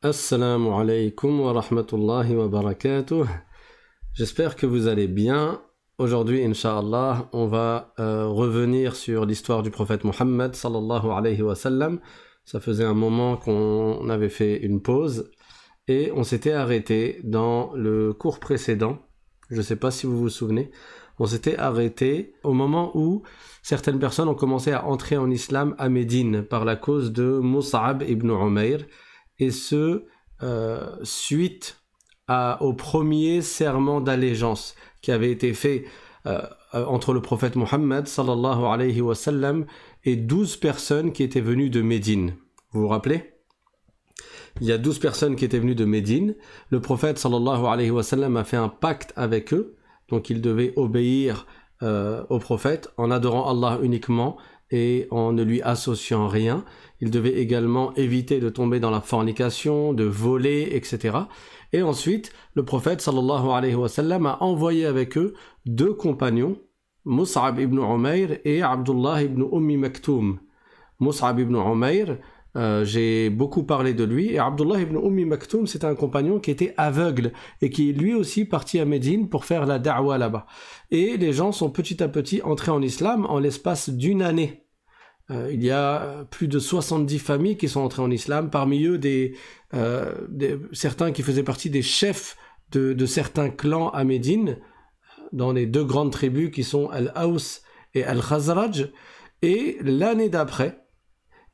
Assalamu alaikum wa rahmatullahi wa barakatuh. J'espère que vous allez bien. Aujourd'hui, inshallah, on va euh, revenir sur l'histoire du prophète Mohammed sallallahu alayhi Ça faisait un moment qu'on avait fait une pause et on s'était arrêté dans le cours précédent. Je ne sais pas si vous vous souvenez. On s'était arrêté au moment où certaines personnes ont commencé à entrer en islam à Médine par la cause de Mus'ab ibn Umair et ce, euh, suite au premier serment d'allégeance qui avait été fait euh, euh, entre le prophète Mohammed sallallahu alayhi et douze personnes qui étaient venues de Médine. Vous vous rappelez il y a douze personnes qui étaient venues de Médine. Le prophète sallallahu alayhi wa a fait un pacte avec eux. Donc ils devaient obéir au prophète en adorant Allah uniquement et en ne lui associant rien il devait également éviter de tomber dans la fornication, de voler, etc. Et ensuite, le prophète a envoyé avec eux deux compagnons, Mus'ab ibn Umair et Abdullah ibn Ummi Maktoum. Mus'ab ibn Umair, euh, j'ai beaucoup parlé de lui, et Abdullah ibn Ummi Maktoum, c'était un compagnon qui était aveugle et qui lui aussi parti à Médine pour faire la da'wa là-bas. Et les gens sont petit à petit entrés en islam en l'espace d'une année. Euh, il y a euh, plus de 70 familles qui sont entrées en islam, parmi eux des, euh, certains qui faisaient partie des chefs de, certains clans à Médine, dans les deux grandes tribus qui sont Al-Haus et Al-Khazraj. Et l'année d'après,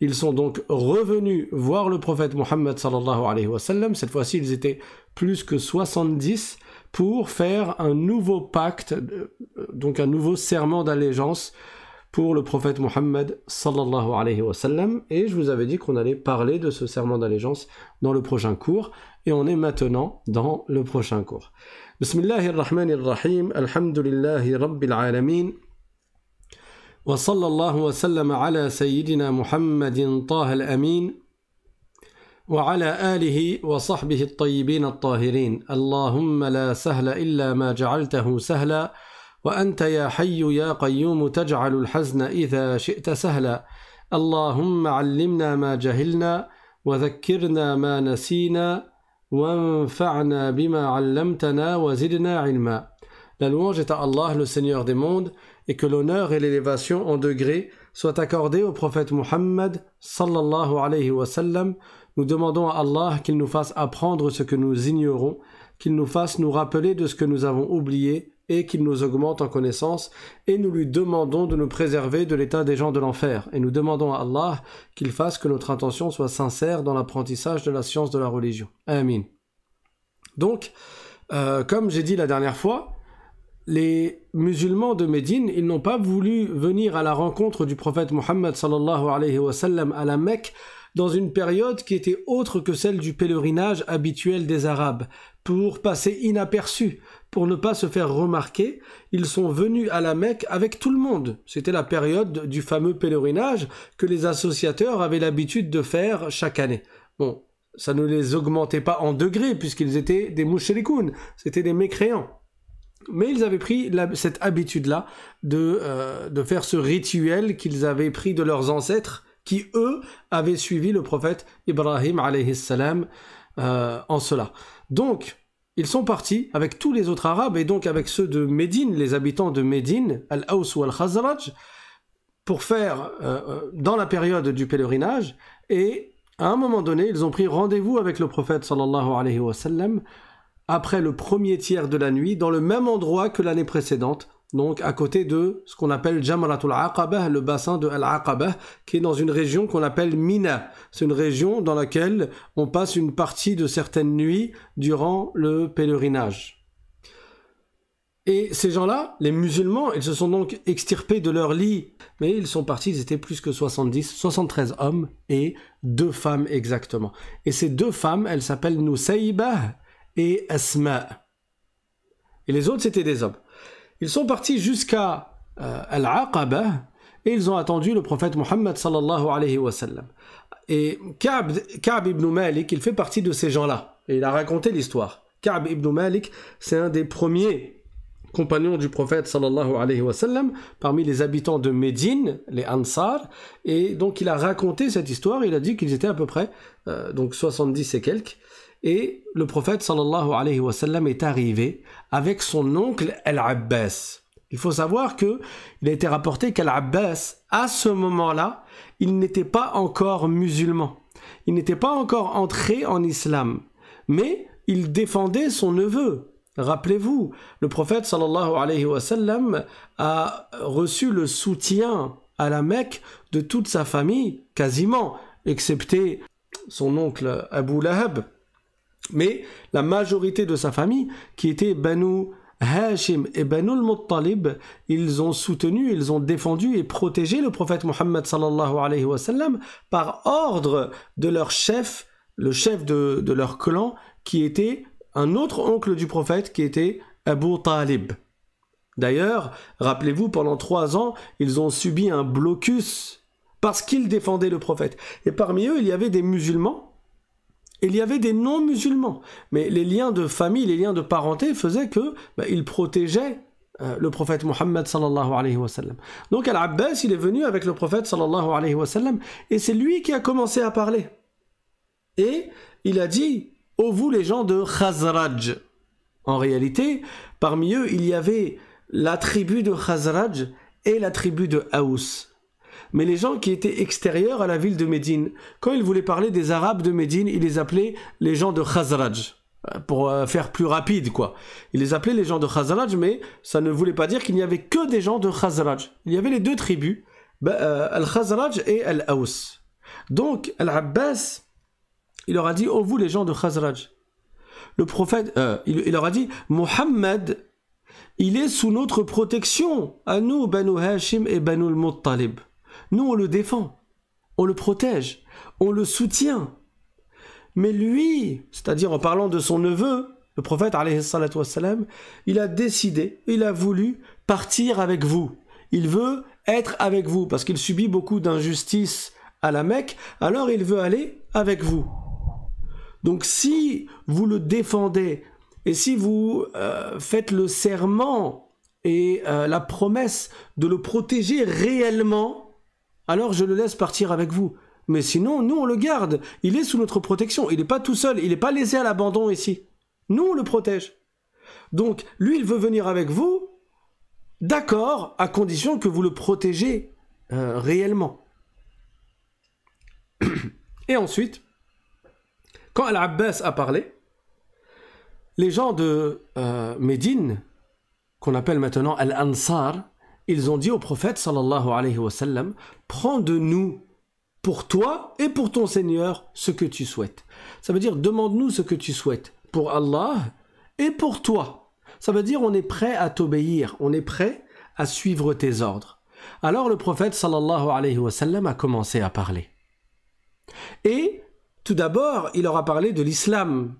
ils sont donc revenus voir le prophète Mohammed sallallahu alayhi wa sallam. Cette fois-ci, ils étaient plus que 70 pour faire un nouveau pacte, donc un nouveau serment d'allégeance pour le prophète Mohammed sallallahu alayhi wa sallam et je vous avais dit qu'on allait parler de ce serment d'allégeance dans le prochain cours et on est maintenant dans le prochain cours. Bismillahirrahmanirrahim Alhamdulillahi Rabbil Alameen Wa sallallahu wa sallam ala Sayyidina Muhammadin Taha al-Amin Wa ala alihi wa sahbihi al-Tayyibin al-Tahirin Allahumma la sahla illa ma ja'altahu sahla وأنت يا حي يا قيوم تجعل الحزن إذا شئت سهلا اللهم علمنا ما جهلنا وذكرنا ما نسينا وانفعنا بما علمتنا وزدنا علما La louange est à Allah, le Seigneur des mondes, et que l'honneur et l'élévation en degré soient accordés au prophète Muhammad sallallahu alayhi wa sallam. Nous demandons à Allah qu'il nous fasse apprendre ce que nous ignorons, qu'il nous fasse nous rappeler de ce que nous avons oublié, et qu'il nous augmente en connaissance, et nous lui demandons de nous préserver de l'état des gens de l'enfer, et nous demandons à Allah qu'il fasse que notre intention soit sincère dans l'apprentissage de la science de la religion. Amin. Donc, euh, comme j'ai dit la dernière fois, les musulmans de Médine, ils n'ont pas voulu venir à la rencontre du prophète Mohammed sallallahu alayhi wa à la Mecque dans une période qui était autre que celle du pèlerinage habituel des Arabes, pour passer inaperçu, pour ne pas se faire remarquer, ils sont venus à la Mecque avec tout le monde. C'était la période du fameux pèlerinage que les associateurs avaient l'habitude de faire chaque année. Bon, ça ne les augmentait pas en degrés puisqu'ils étaient des mouchelikoun, c'était des mécréants. Mais ils avaient pris cette habitude-là de, euh, de faire ce rituel qu'ils avaient pris de leurs ancêtres qui, eux, avaient suivi le prophète Ibrahim alayhi salam euh, en cela. Donc, ils sont partis avec tous les autres Arabes et donc avec ceux de Médine, les habitants de Médine, al aus ou Al-Khazraj, pour faire euh, euh, dans la période du pèlerinage. Et à un moment donné, ils ont pris rendez-vous avec le prophète sallallahu alayhi wa sallam après le premier tiers de la nuit, dans le même endroit que l'année précédente, donc à côté de ce qu'on appelle Jamalatul Aqabah, le bassin de Al-Aqabah, qui est dans une région qu'on appelle Mina. C'est une région dans laquelle on passe une partie de certaines nuits durant le pèlerinage. Et ces gens-là, les musulmans, ils se sont donc extirpés de leur lit, mais ils sont partis, ils étaient plus que 70, 73 hommes et deux femmes exactement. Et ces deux femmes, elles s'appellent Nusaybah et Asma. Et les autres, c'était des hommes. Ils sont partis jusqu'à euh, Al-Aqaba et ils ont attendu le prophète Mohammed sallallahu alayhi wa sallam. Et Ka'b, ibn Malik, il fait partie de ces gens-là. Et il a raconté l'histoire. Ka'b ibn Malik, c'est un des premiers compagnons du prophète sallallahu alayhi wa sallam, parmi les habitants de Médine, les Ansar. Et donc il a raconté cette histoire, il a dit qu'ils étaient à peu près euh, donc 70 et quelques. Et le prophète sallallahu alayhi wa sallam est arrivé avec son oncle Al-Abbas. Il faut savoir que il a été rapporté qu'Al-Abbas, à ce moment-là, il n'était pas encore musulman. Il n'était pas encore entré en islam. Mais il défendait son neveu, Rappelez-vous, le prophète sallallahu alayhi wa sallam a reçu le soutien à la Mecque de toute sa famille, quasiment, excepté son oncle Abu Lahab, mais la majorité de sa famille, qui était Banu Hashim et Banu al-Muttalib, ils ont soutenu, ils ont défendu et protégé le prophète Mohammed sallallahu alayhi wa sallam par ordre de leur chef, le chef de, de leur clan, qui était un autre oncle du prophète, qui était Abu Talib. D'ailleurs, rappelez-vous, pendant trois ans, ils ont subi un blocus parce qu'ils défendaient le prophète. Et parmi eux, il y avait des musulmans il y avait des non-musulmans. Mais les liens de famille, les liens de parenté faisaient que bah, il protégeait protégeaient euh, le prophète Mohammed sallallahu alayhi wa sallam. Donc Al-Abbas, il est venu avec le prophète sallallahu alayhi wa sallam, et c'est lui qui a commencé à parler. Et il a dit Ô oh, vous les gens de Khazraj En réalité, parmi eux, il y avait la tribu de Khazraj et la tribu de Aws mais les gens qui étaient extérieurs à la ville de Médine. Quand ils voulaient parler des Arabes de Médine, ils les appelaient les gens de Khazraj euh, pour euh, faire plus rapide quoi. Ils les appelaient les gens de Khazraj, mais ça ne voulait pas dire qu'il n'y avait que des gens de Khazraj. Il y avait les deux tribus, bah, euh, Al-Khazraj et Al-Aous. Donc Al-Abbas, il leur a dit, oh vous les gens de Khazraj. Le prophète, il, leur a dit, Mohammed, il est sous notre protection, à nous, Banu Hashim et Banu al-Muttalib. Nous, on le défend, on le protège, on le soutient. Mais lui, c'est-à-dire en parlant de son neveu, le prophète, il a décidé, il a voulu partir avec vous. Il veut être avec vous parce qu'il subit beaucoup d'injustices à la Mecque, alors il veut aller avec vous. Donc si vous le défendez et si vous euh, faites le serment et euh, la promesse de le protéger réellement, alors je le laisse partir avec vous. Mais sinon, nous, on le garde. Il est sous notre protection. Il n'est pas tout seul. Il n'est pas laissé à l'abandon ici. Nous, on le protège. Donc, lui, il veut venir avec vous. D'accord, à condition que vous le protégez euh, réellement. Et ensuite, quand Al-Abbas a parlé, les gens de euh, Médine, qu'on appelle maintenant Al-Ansar, ils ont dit au prophète sallallahu alayhi wa sallam, prends de nous pour toi et pour ton Seigneur ce que tu souhaites. Ça veut dire demande-nous ce que tu souhaites pour Allah et pour toi. Ça veut dire on est prêt à t'obéir, on est prêt à suivre tes ordres. Alors le prophète sallallahu alayhi wa sallam a commencé à parler. Et tout d'abord, il aura parlé de l'islam,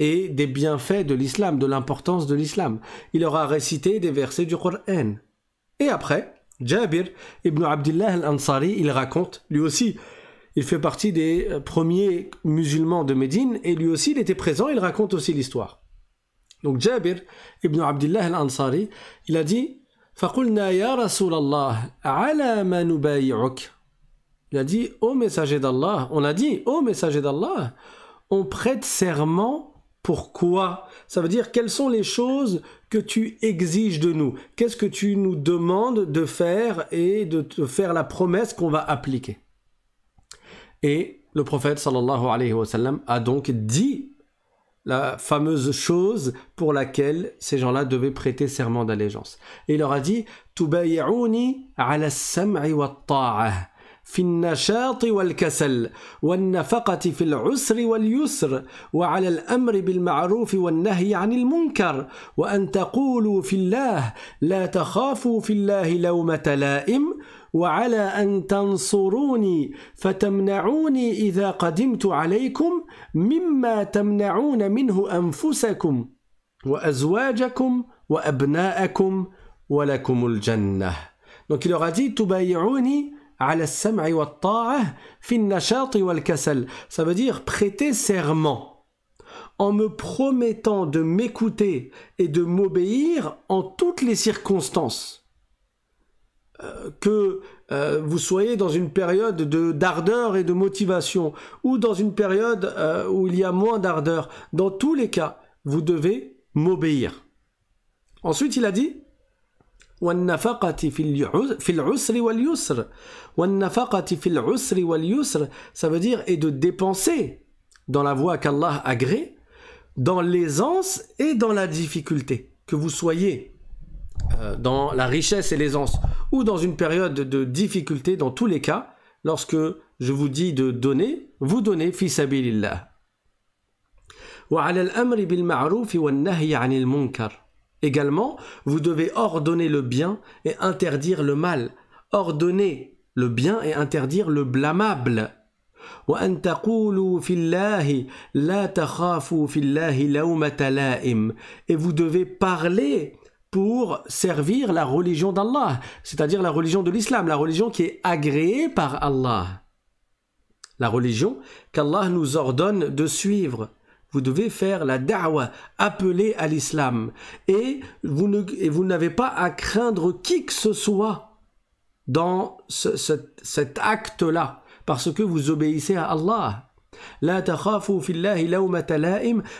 et des bienfaits de l'islam, de l'importance de l'islam. Il aura récité des versets du Coran. Et après, Jabir ibn Abdullah al-Ansari, il raconte, lui aussi, il fait partie des euh, premiers musulmans de Médine, et lui aussi, il était présent, il raconte aussi l'histoire. Donc Jabir ibn Abdullah al-Ansari, il a dit Faqulna ya rasulallah Allah Il a dit, ô messager d'Allah, on a dit, ô messager d'Allah, on prête serment pourquoi Ça veut dire quelles sont les choses que tu exiges de nous Qu'est-ce que tu nous demandes de faire et de te faire la promesse qu'on va appliquer Et le prophète sallallahu alayhi wa sallam a donc dit la fameuse chose pour laquelle ces gens-là devaient prêter serment d'allégeance. il leur a dit « ala sam'i في النشاط والكسل والنفقة في العسر واليسر وعلى الأمر بالمعروف والنهي عن المنكر وأن تقولوا في الله لا تخافوا في الله لومة لائم وعلى أن تنصروني فتمنعوني إذا قدمت عليكم مما تمنعون منه أنفسكم وأزواجكم وأبناءكم ولكم الجنة Donc il leur a dit, Toubaïouni, Ça veut dire prêter serment en me promettant de m'écouter et de m'obéir en toutes les circonstances. Euh, que euh, vous soyez dans une période d'ardeur et de motivation, ou dans une période euh, où il y a moins d'ardeur, dans tous les cas, vous devez m'obéir. Ensuite, il a dit, ça veut dire et de dépenser dans la voie qu'Allah agrée dans l'aisance et dans la difficulté que vous soyez euh, dans la richesse et l'aisance ou dans une période de difficulté dans tous les cas lorsque je vous dis de donner vous donnez fi sabilillah Également, vous devez ordonner le bien et interdire le mal. Ordonner le bien et interdire le blâmable. Et vous devez parler pour servir la religion d'Allah, c'est-à-dire la religion de l'islam, la religion qui est agréée par Allah. La religion qu'Allah nous ordonne de suivre. Vous devez faire la da'wa, appeler à l'islam. Et vous n'avez pas à craindre qui que ce soit dans cet acte-là, parce que vous obéissez à Allah. La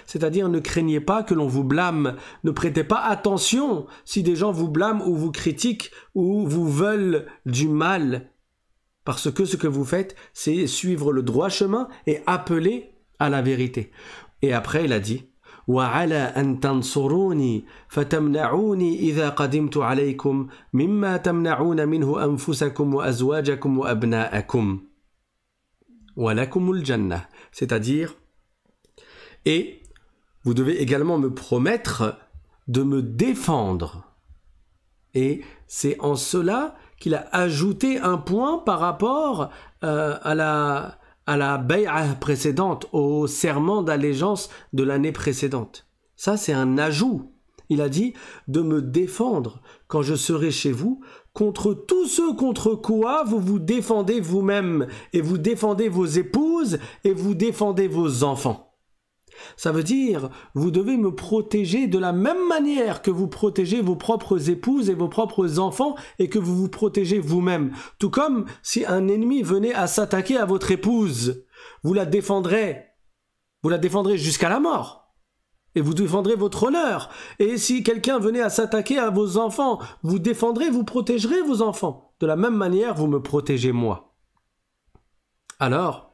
C'est-à-dire ne craignez pas que l'on vous blâme, ne prêtez pas attention si des gens vous blâment ou vous critiquent ou vous veulent du mal, parce que ce que vous faites, c'est suivre le droit chemin et appeler à la vérité. Et après, il a dit وعلى أن تنصروني فتمنعوني إذا قدمت عليكم مما تمنعون منه أنفسكم وأزواجكم وأبناءكم ولكم الجنة c'est-à-dire et vous devez également me promettre de me défendre et c'est en cela qu'il a ajouté un point par rapport euh, à la à la bay'ah précédente, au serment d'allégeance de l'année précédente. Ça, c'est un ajout. Il a dit de me défendre quand je serai chez vous contre tous ceux contre quoi vous vous défendez vous-même et vous défendez vos épouses et vous défendez vos enfants. Ça veut dire, vous devez me protéger de la même manière que vous protégez vos propres épouses et vos propres enfants et que vous vous protégez vous-même. Tout comme si un ennemi venait à s'attaquer à votre épouse, vous la défendrez, vous la défendrez jusqu'à la mort. Et vous défendrez votre honneur. Et si quelqu'un venait à s'attaquer à vos enfants, vous défendrez, vous protégerez vos enfants. De la même manière, vous me protégez moi. Alors,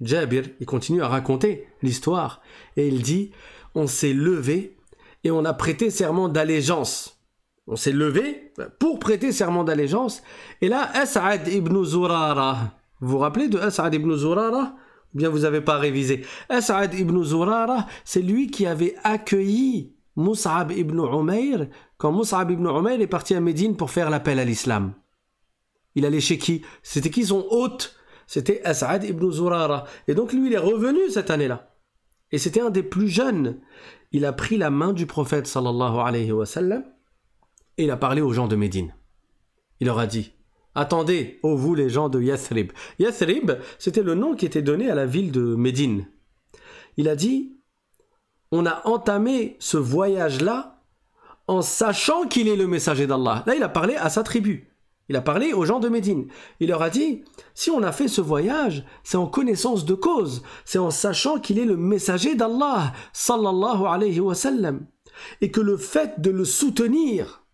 Jabir, il continue à raconter l'histoire et il dit On s'est levé et on a prêté serment d'allégeance. On s'est levé pour prêter serment d'allégeance. Et là, As'ad ibn Zurara. Vous vous rappelez de As'ad ibn Zurara Ou bien vous n'avez pas révisé. As'ad ibn Zurara, c'est lui qui avait accueilli Mus'ab ibn Umayr quand Mus'ab ibn Umayr est parti à Médine pour faire l'appel à l'islam. Il allait chez qui C'était qui son hôte c'était As'ad ibn Zurara. Et donc lui, il est revenu cette année-là. Et c'était un des plus jeunes. Il a pris la main du prophète sallallahu alayhi wa sallam et il a parlé aux gens de Médine. Il leur a dit Attendez, ô vous les gens de Yathrib. Yathrib, c'était le nom qui était donné à la ville de Médine. Il a dit On a entamé ce voyage-là en sachant qu'il est le messager d'Allah. Là, il a parlé à sa tribu. Il a parlé aux gens de Médine. Il leur a dit, si on a fait ce voyage, c'est en connaissance de cause, c'est en sachant qu'il est le messager d'Allah, sallallahu alayhi wa sallam, et que le fait de le soutenir,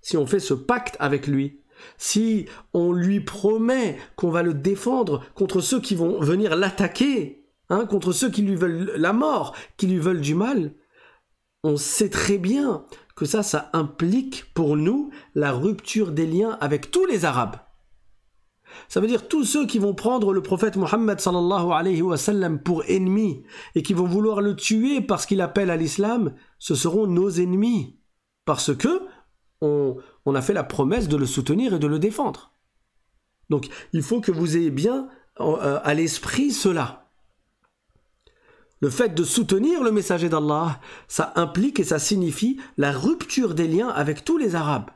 si on fait ce pacte avec lui, si on lui promet qu'on va le défendre contre ceux qui vont venir l'attaquer, hein, contre ceux qui lui veulent la mort, qui lui veulent du mal, on sait très bien que ça, ça implique pour nous la rupture des liens avec tous les Arabes. Ça veut dire tous ceux qui vont prendre le prophète Mohammed pour ennemi et qui vont vouloir le tuer parce qu'il appelle à l'islam, ce seront nos ennemis. Parce que on, a fait la promesse de le soutenir et de le défendre. Donc il faut que vous ayez bien euh, à l'esprit cela. Le fait de soutenir le messager d'Allah, ça implique et ça signifie la rupture des liens avec tous les Arabes.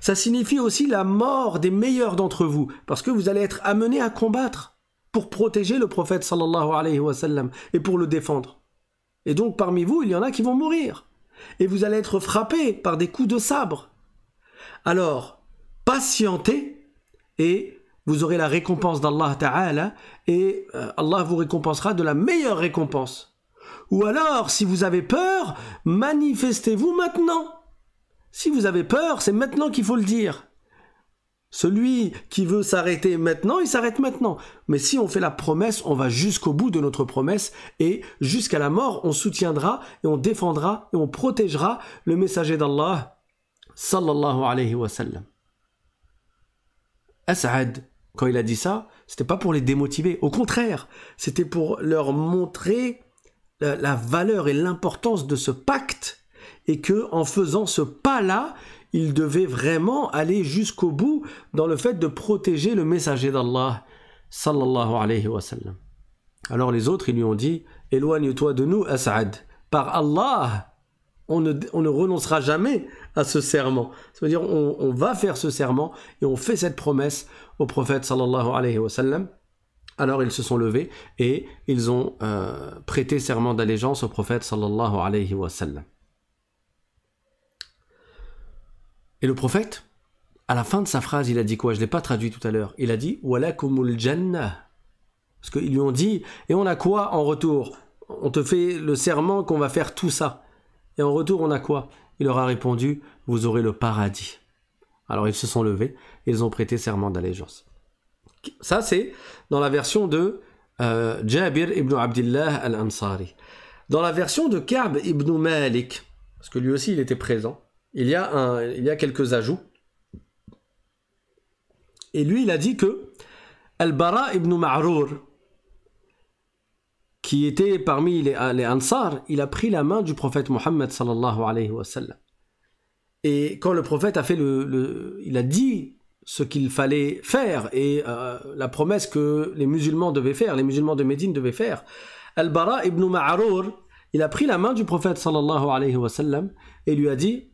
Ça signifie aussi la mort des meilleurs d'entre vous, parce que vous allez être amenés à combattre pour protéger le prophète sallallahu et pour le défendre. Et donc parmi vous, il y en a qui vont mourir. Et vous allez être frappés par des coups de sabre. Alors, patientez et vous aurez la récompense d'Allah Ta'ala et euh, Allah vous récompensera de la meilleure récompense. Ou alors, si vous avez peur, manifestez-vous maintenant. Si vous avez peur, c'est maintenant qu'il faut le dire. Celui qui veut s'arrêter maintenant, il s'arrête maintenant. Mais si on fait la promesse, on va jusqu'au bout de notre promesse et jusqu'à la mort, on soutiendra et on défendra et on protégera le messager d'Allah sallallahu alayhi wa sallam quand il a dit ça, c'était pas pour les démotiver. Au contraire, c'était pour leur montrer la, valeur et l'importance de ce pacte et que en faisant ce pas-là, ils devaient vraiment aller jusqu'au bout dans le fait de protéger le messager d'Allah Alors les autres, ils lui ont dit Éloigne-toi de nous, As'ad. Par Allah, on ne, renoncera jamais à ce serment. Ça veut dire on, va faire ce serment et on fait cette promesse au prophète sallallahu alayhi wa Alors ils se sont levés et ils ont euh, prêté serment d'allégeance au prophète sallallahu alayhi wa Et le prophète, à la fin de sa phrase, il a dit quoi Je ne l'ai pas traduit tout à l'heure. Il a dit Walakumul Jannah. Parce qu'ils lui ont dit Et on a quoi en retour On te fait le serment qu'on va faire tout ça. Et en retour, on a quoi Il leur a répondu, vous aurez le paradis. Alors ils se sont levés, ils ont prêté serment d'allégeance. Ça, c'est dans la version de euh, Jabir ibn Abdullah al-Ansari. Dans la version de Ka'b ibn Malik, parce que lui aussi il était présent, il y a, quelques ajouts. Et lui, il a dit que Al-Bara ibn Ma'rour, qui était parmi les, les Ansar, il a pris la main du prophète Mohammed sallallahu alayhi wa sallam. Et quand le prophète a fait le, il a dit ce qu'il fallait faire et euh, la promesse que les musulmans devaient faire, les musulmans de Médine devaient faire, Al-Bara ibn Ma'arour, il a pris la main du prophète sallallahu alayhi wa sallam et lui a dit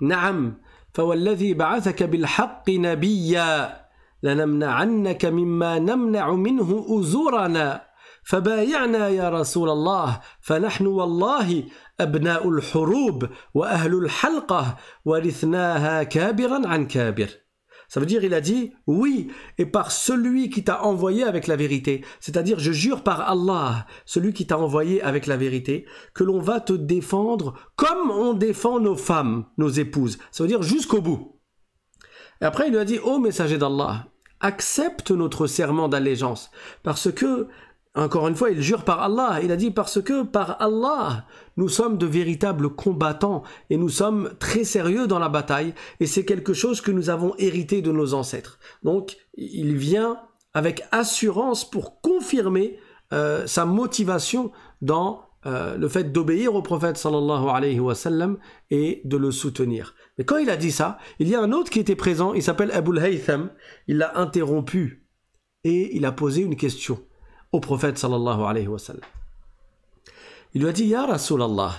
Naam, bil بعثك بالحق نبيا لنمنعنك mimma namna'u minhu uzurana » فبايعنا يا رسول الله فنحن والله الحروب ورثناها عن Ça veut dire, il a dit, oui, et par celui qui t'a envoyé avec la vérité. C'est-à-dire, je jure par Allah, celui qui t'a envoyé avec la vérité, que l'on va te défendre comme on défend nos femmes, nos épouses. Ça veut dire jusqu'au bout. Et après, il lui a dit, ô messager d'Allah, accepte notre serment d'allégeance, parce que encore une fois, il jure par Allah. Il a dit parce que par Allah, nous sommes de véritables combattants et nous sommes très sérieux dans la bataille et c'est quelque chose que nous avons hérité de nos ancêtres. Donc, il vient avec assurance pour confirmer euh, sa motivation dans euh, le fait d'obéir au prophète sallallahu alayhi wa sallam et de le soutenir. Mais quand il a dit ça, il y a un autre qui était présent, il s'appelle Abul Haytham, il l'a interrompu et il a posé une question. au prophète sallallahu alayhi wa sallam. Il lui a dit Ya Rasulallah,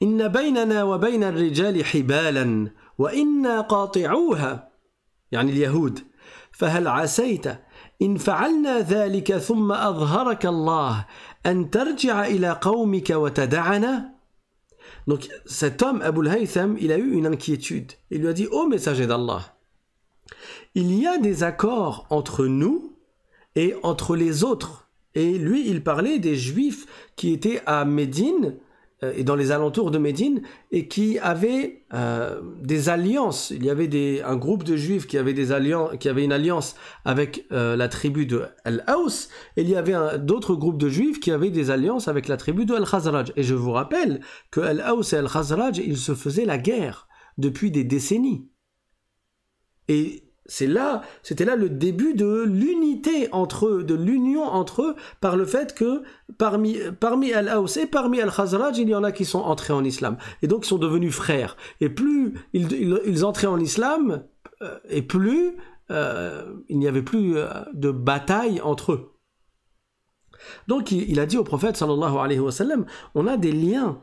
Inna baynana wa bayna rijali hibalan wa inna qati'uha. يعني اليهود فهل عسيت إن فعلنا ذلك ثم أظهرك الله أن ترجع إلى قومك وتدعنا Donc cet homme, Abu Haytham, il a eu une inquiétude. Il lui a dit, ô oh, messager d'Allah, il y a des accords entre nous et entre les autres. Et lui, il parlait des Juifs qui étaient à Médine euh, et dans les alentours de Médine et qui avaient euh, des alliances. Il y avait des, un groupe de Juifs qui avait, des alliances, qui avait une alliance avec euh, la tribu de al house et il y avait d'autres groupes de Juifs qui avaient des alliances avec la tribu de El khazraj Et je vous rappelle que al house et Al-Khazraj, ils se faisaient la guerre depuis des décennies. Et c'est là, c'était là le début de l'unité entre eux, de l'union entre eux, par le fait que parmi, al aus et parmi Al-Khazraj, il y en a qui sont entrés en islam. Et donc ils sont devenus frères. Et plus ils, entraient en islam, euh, et plus euh, il n'y avait plus euh, de bataille entre eux. Donc il, a dit au prophète on a des liens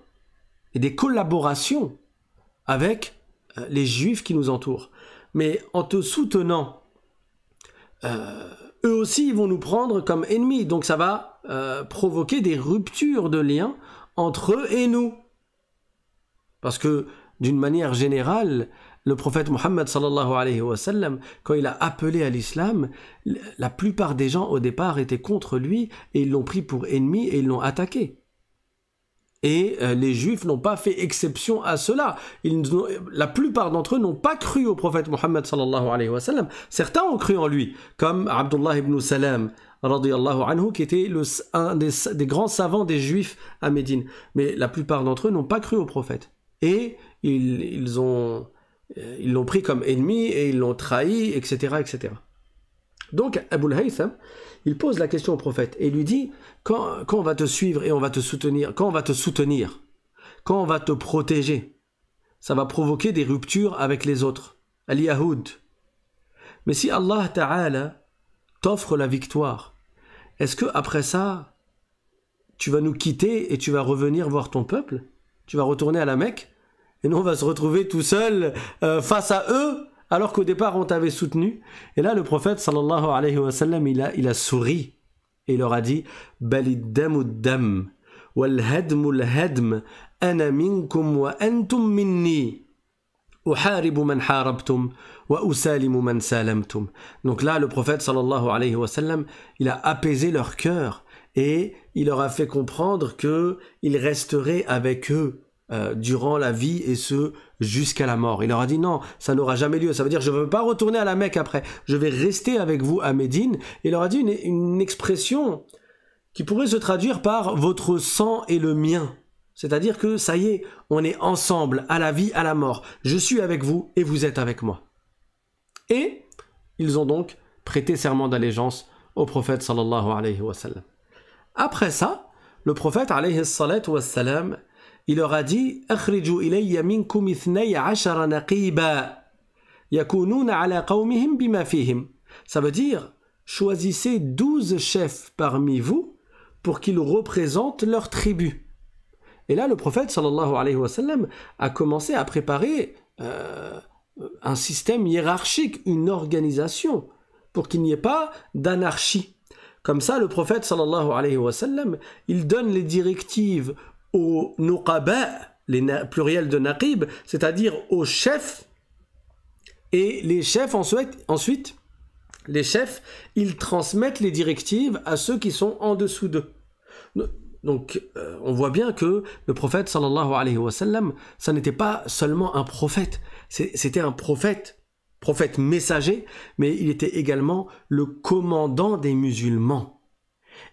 et des collaborations avec les juifs qui nous entourent mais en te soutenant, euh, eux aussi vont nous prendre comme ennemis. Donc ça va euh, provoquer des ruptures de liens entre eux et nous. Parce que d'une manière générale, le prophète Mohammed alayhi quand il a appelé à l'islam, la plupart des gens au départ étaient contre lui et ils l'ont pris pour ennemi et ils l'ont attaqué. Et euh, les Juifs n'ont pas fait exception à cela. la plupart d'entre eux n'ont pas cru au prophète Mohammed alayhi wa Certains ont cru en lui, comme Abdullah ibn Salam, qui était un des, grands savants des Juifs à Médine. Mais la plupart d'entre eux n'ont pas cru au prophète. Et ils, ont, euh, l'ont pris comme ennemi et ils l'ont trahi, etc., etc. Donc, Abu al il pose la question au prophète et lui dit quand, on va te suivre et on va te soutenir, quand on va te soutenir, quand on va te protéger, ça va provoquer des ruptures avec les autres. Al-Yahoud. Mais si Allah Ta'ala t'offre la victoire, est-ce que après ça, tu vas nous quitter et tu vas revenir voir ton peuple Tu vas retourner à la Mecque et nous on va se retrouver tout seul euh, face à eux alors qu'au départ on t'avait soutenu. Et là, le prophète sallallahu alayhi wa sallam, il a, souri et il leur a dit hadm, ana minkum wa antum minni. man Donc là, le prophète sallallahu alayhi wa sallam, il a apaisé leur cœur et il leur a fait comprendre que il resterait avec eux euh, durant la vie et ce jusqu'à la mort. Il leur a dit non, ça n'aura jamais lieu. Ça veut dire je ne veux pas retourner à la Mecque après. Je vais rester avec vous à Médine. il leur a dit une, expression qui pourrait se traduire par votre sang et le mien. C'est-à-dire que ça y est, on est ensemble à la vie, à la mort. Je suis avec vous et vous êtes avec moi. Et ils ont donc prêté serment d'allégeance au prophète sallallahu alayhi wa sallam. Après ça, le prophète alayhi wa sallam, il leur a dit Ça veut dire choisissez douze chefs parmi vous pour qu'ils représentent leur tribu. Et là, le prophète a commencé à préparer euh, un système hiérarchique, une organisation, pour qu'il n'y ait pas d'anarchie. Comme ça, le prophète sallallahu alayhi wa sallam, il donne les directives aux nuqaba, les pluriels de naqib, c'est-à-dire aux chefs. Et les chefs ensuite, les chefs, ils transmettent les directives à ceux qui sont en dessous d'eux. Donc euh, on voit bien que le prophète sallallahu alayhi wa sallam, ça n'était pas seulement un prophète, c'était un prophète, prophète messager, mais il était également le commandant des musulmans.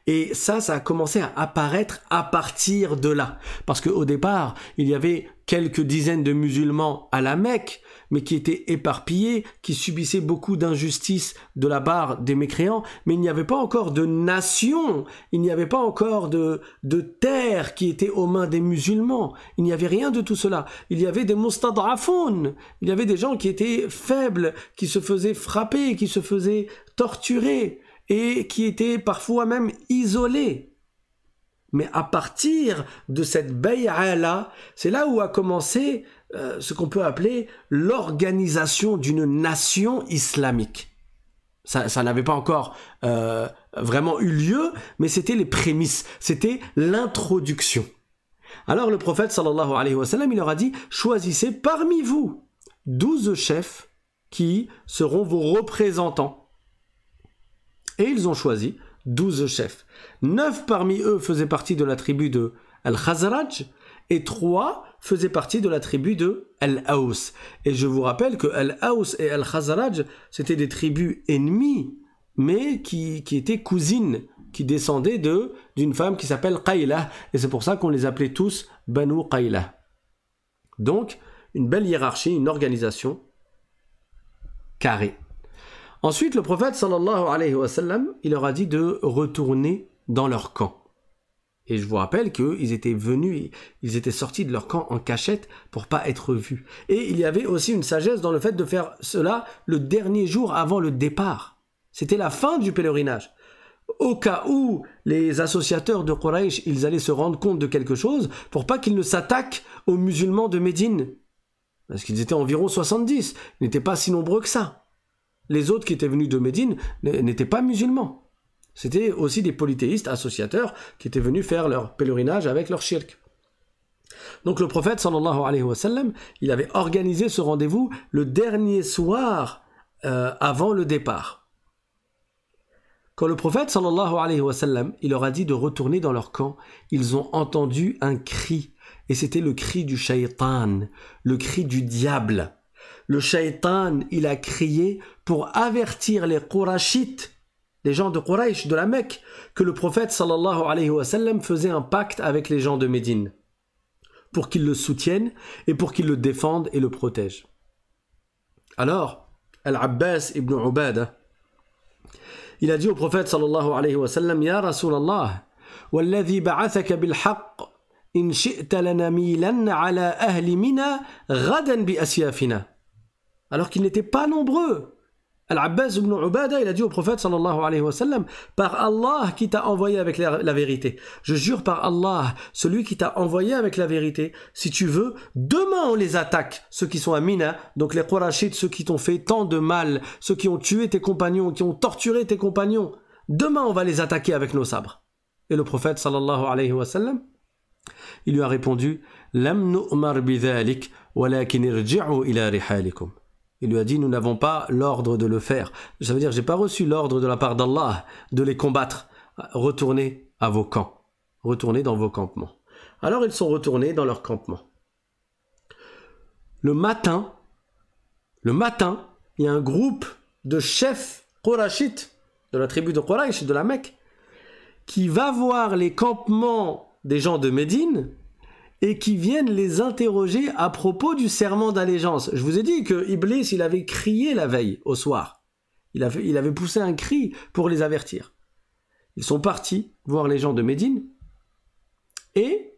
Et ça, ça a commencé à apparaître à partir de là. Parce qu'au départ, il y avait quelques dizaines de musulmans à la Mecque, mais qui étaient éparpillés, qui subissaient beaucoup d'injustices de la part des mécréants, mais il n'y avait pas encore de nation, il n'y avait pas encore de, de terre qui était aux mains des musulmans, il n'y avait rien de tout cela. Il y avait des mustad'afoun il y avait des gens qui étaient faibles, qui se faisaient frapper, qui se faisaient torturer et qui étaient parfois même isolés. Mais à partir de cette bay'a-là, c'est là où a commencé euh, ce qu'on peut appeler l'organisation d'une nation islamique. Ça, n'avait pas encore euh, vraiment eu lieu, mais c'était les prémices, c'était l'introduction. Alors le prophète sallallahu alayhi wa sallam, il leur a dit choisissez parmi vous douze chefs qui seront vos représentants et ils ont choisi 12 chefs. 9 parmi eux faisaient partie de la tribu de Al-Khazraj et 3 faisaient partie de la tribu de Al-Aous. Et je vous rappelle que Al-Aous et Al-Khazraj, c'était des tribus ennemies, mais qui, étaient cousines, qui descendaient de, d'une femme qui s'appelle Kaila. Et c'est pour ça qu'on les appelait tous Banu Kaila. Donc, une belle hiérarchie, une organisation carrée. Ensuite, le prophète sallallahu alayhi wa sallam, il leur a dit de retourner dans leur camp. Et je vous rappelle qu'ils étaient venus, ils étaient sortis de leur camp en cachette pour pas être vus. Et il y avait aussi une sagesse dans le fait de faire cela le dernier jour avant le départ. C'était la fin du pèlerinage. Au cas où les associateurs de Quraysh, ils allaient se rendre compte de quelque chose pour pas qu'ils ne s'attaquent aux musulmans de Médine. Parce qu'ils étaient environ 70, ils n'étaient pas si nombreux que ça. Les autres qui étaient venus de Médine n'étaient pas musulmans. C'était aussi des polythéistes associateurs qui étaient venus faire leur pèlerinage avec leur shirk. Donc le prophète sallallahu alayhi wa sallam, il avait organisé ce rendez-vous le dernier soir euh, avant le départ. Quand le prophète sallallahu alayhi wa sallam, il leur a dit de retourner dans leur camp, ils ont entendu un cri et c'était le cri du shaitan, le cri du diable le shaitan, il a crié pour avertir les Qurayshites, les gens de Quraysh, de la Mecque, que le prophète sallallahu alayhi wa sallam faisait un pacte avec les gens de Médine, pour qu'ils le soutiennent et pour qu'ils le défendent et le protègent. Alors, Al-Abbas ibn Ubada, il a dit au prophète sallallahu alayhi wa sallam, Ya Rasulallah, والذي بعثك بالحق إن شئت لنميلن على أهل منا غدا بأسيافنا alors qu'ils n'étaient pas nombreux. Al-Abbas ibn Ubada, il a dit au prophète sallallahu alayhi wa sallam, par Allah qui t'a envoyé avec la, vérité. Je jure par Allah, celui qui t'a envoyé avec la vérité, si tu veux, demain on les attaque, ceux qui sont à Mina, donc les Qurashites, ceux qui t'ont fait tant de mal, ceux qui ont tué tes compagnons, qui ont torturé tes compagnons. Demain on va les attaquer avec nos sabres. Et le prophète sallallahu alayhi wa sallam, il lui a répondu, Lam bidhalik, walakin irji'u ila rihalikum. Il lui a dit, nous n'avons pas l'ordre de le faire. Ça veut dire, j'ai pas reçu l'ordre de la part d'Allah de les combattre. Retournez à vos camps. Retournez dans vos campements. Alors ils sont retournés dans leur campement. Le matin, le matin, il y a un groupe de chefs korachites de la tribu de Quraysh, de la Mecque, qui va voir les campements des gens de Médine et qui viennent les interroger à propos du serment d'allégeance. Je vous ai dit que Iblis, il avait crié la veille, au soir. Il avait, poussé un cri pour les avertir. Ils sont partis voir les gens de Médine et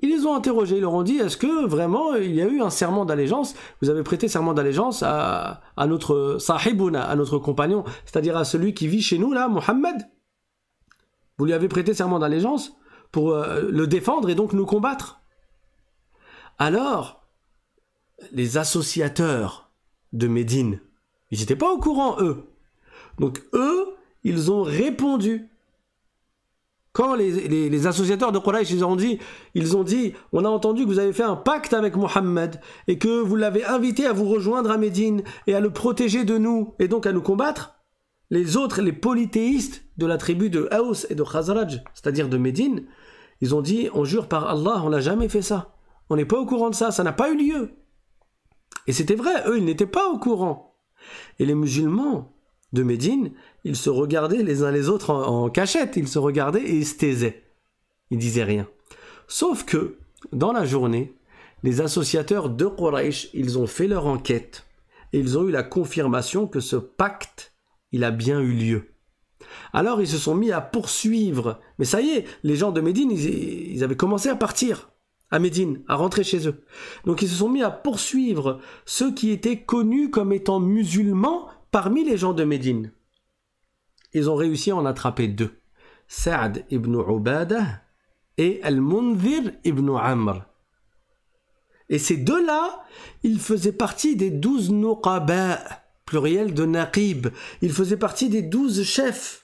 ils les ont interrogés, ils leur ont dit est-ce que vraiment il y a eu un serment d'allégeance Vous avez prêté serment d'allégeance à, notre sahibuna, à notre compagnon, c'est-à-dire à celui qui vit chez nous là, Mohammed Vous lui avez prêté serment d'allégeance pour euh, le défendre et donc nous combattre alors, les associateurs de Médine, ils n'étaient pas au courant, eux. Donc, eux, ils ont répondu. Quand les, associateurs de Quraysh, ils ont dit, ils ont dit, on a entendu que vous avez fait un pacte avec Mohammed et que vous l'avez invité à vous rejoindre à Médine et à le protéger de nous et donc à nous combattre. Les autres, les polythéistes de la tribu de Haus et de Khazraj, c'est-à-dire de Médine, ils ont dit, on jure par Allah, on n'a jamais fait ça. On n'est pas au courant de ça, ça n'a pas eu lieu. Et c'était vrai, eux, ils n'étaient pas au courant. Et les musulmans de Médine, ils se regardaient les uns les autres en, cachette, ils se regardaient et ils se taisaient. Ils disaient rien. Sauf que, dans la journée, les associateurs de Quraysh, ils ont fait leur enquête et ils ont eu la confirmation que ce pacte, il a bien eu lieu. Alors ils se sont mis à poursuivre. Mais ça y est, les gens de Médine, ils avaient commencé à partir à Médine, à rentrer chez eux. Donc ils se sont mis à poursuivre ceux qui étaient connus comme étant musulmans parmi les gens de Médine. Ils ont réussi à en attraper deux. Saad ibn Ubadah et al munvir ibn Amr. Et ces deux-là, ils faisaient partie des douze Nuqaba, pluriel de Naqib. Ils faisaient partie des douze chefs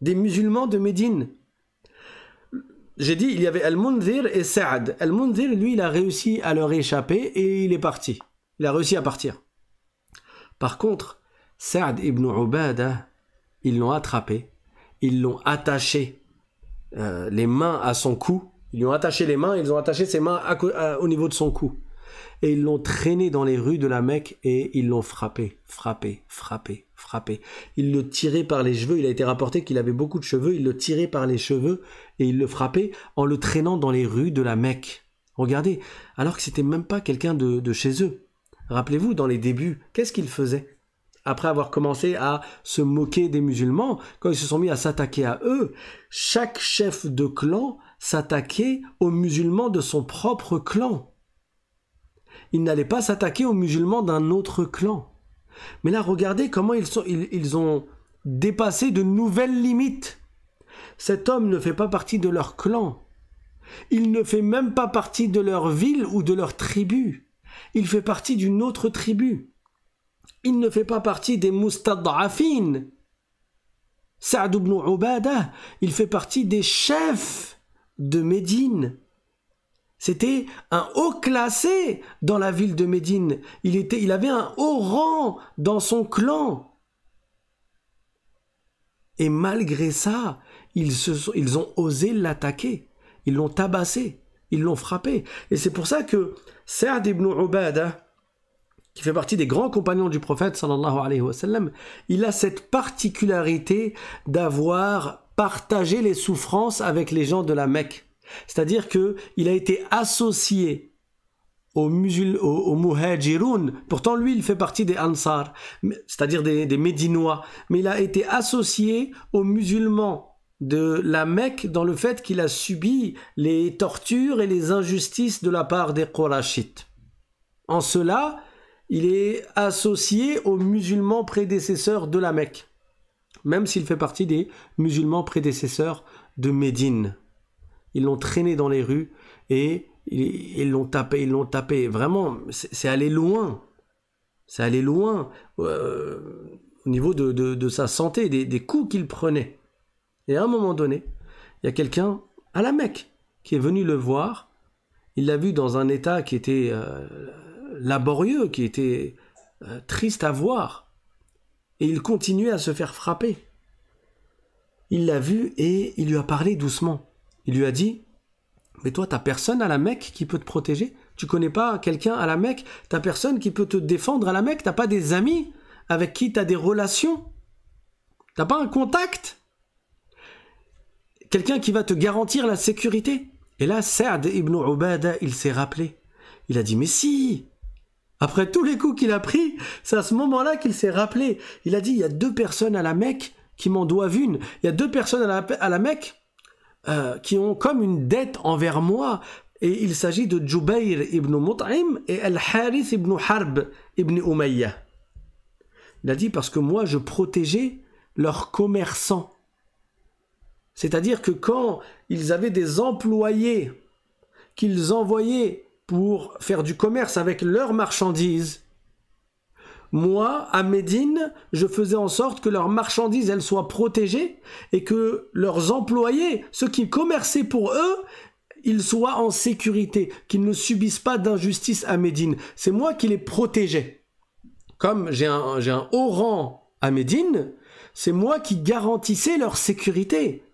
des musulmans de Médine. J'ai dit, il y avait Al-Mundhir et Saad. Al-Mundhir, lui, il a réussi à leur échapper et il est parti. Il a réussi à partir. Par contre, Saad ibn Ubada, ils l'ont attrapé, ils l'ont attaché euh, les mains à son cou. Ils lui ont attaché les mains, ils ont attaché ses mains au niveau de son cou et ils l'ont traîné dans les rues de la Mecque et ils l'ont frappé, frappé, frappé, frappé. Ils le tiraient par les cheveux, il a été rapporté qu'il avait beaucoup de cheveux, ils le tiraient par les cheveux et ils le frappaient en le traînant dans les rues de la Mecque. Regardez, alors que c'était même pas quelqu'un de, de chez eux. Rappelez-vous, dans les débuts, qu'est-ce qu'ils faisaient après avoir commencé à se moquer des musulmans, quand ils se sont mis à s'attaquer à eux, chaque chef de clan s'attaquait aux musulmans de son propre clan ils n'allaient pas s'attaquer aux musulmans d'un autre clan. Mais là, regardez comment ils, ont dépassé de nouvelles limites. Cet homme ne fait pas partie de leur clan. Il ne fait même pas partie de leur ville ou de leur tribu. Il fait partie d'une autre tribu. Il ne fait pas partie des mustad'afin. Sa'd ibn Ubadah, il fait partie des chefs de Médine. C'était un haut classé dans la ville de Médine. Il, était, il avait un haut rang dans son clan. Et malgré ça, ils, se ils ont osé l'attaquer. Ils l'ont tabassé. Ils l'ont frappé. Et c'est pour ça que Saad ibn Ubadah, qui fait partie des grands compagnons du prophète, il a cette particularité d'avoir partagé les souffrances avec les gens de la Mecque. C'est-à-dire qu'il a été associé aux, musul, aux, Pourtant, lui, il fait partie des Ansar, c'est-à-dire des, Médinois. Mais il a été associé aux musulmans de la Mecque dans le fait qu'il a subi les tortures et les injustices de la part des Qur'ashites. En cela, il est associé aux musulmans prédécesseurs de la Mecque, même s'il fait partie des musulmans prédécesseurs de Médine ils l'ont traîné dans les rues et ils l'ont tapé, ils l'ont tapé. Vraiment, c'est allé loin. C'est allé loin euh, au niveau de, sa santé, des, coups qu'il prenait. Et à un moment donné, il y a quelqu'un à la Mecque qui est venu le voir. Il l'a vu dans un état qui était euh, laborieux, qui était euh, triste à voir. Et il continuait à se faire frapper. Il l'a vu et il lui a parlé doucement. Il lui a dit Mais toi, t'as personne à la Mecque qui peut te protéger Tu connais pas quelqu'un à la Mecque T'as personne qui peut te défendre à la Mecque T'as pas des amis avec qui t'as des relations T'as pas un contact Quelqu'un qui va te garantir la sécurité Et là, Saad ibn Ubada, il s'est rappelé. Il a dit Mais si après tous les coups qu'il a pris, c'est à ce moment-là qu'il s'est rappelé. Il a dit, il y a deux personnes à la Mecque qui m'en doivent une. Il y a deux personnes à la, à la Mecque euh, qui ont comme une dette envers moi. Et il s'agit de Jubair ibn Mut'im et Al-Harith ibn Harb ibn Umayya. Il a dit parce que moi je protégeais leurs commerçants. C'est-à-dire que quand ils avaient des employés qu'ils envoyaient pour faire du commerce avec leurs marchandises, moi, à Médine, je faisais en sorte que leurs marchandises, elles soient protégées et que leurs employés, ceux qui commerçaient pour eux, ils soient en sécurité, qu'ils ne subissent pas d'injustice à Médine. C'est moi qui les protégeais. Comme j'ai un, j'ai un haut rang à Médine, c'est moi qui garantissais leur sécurité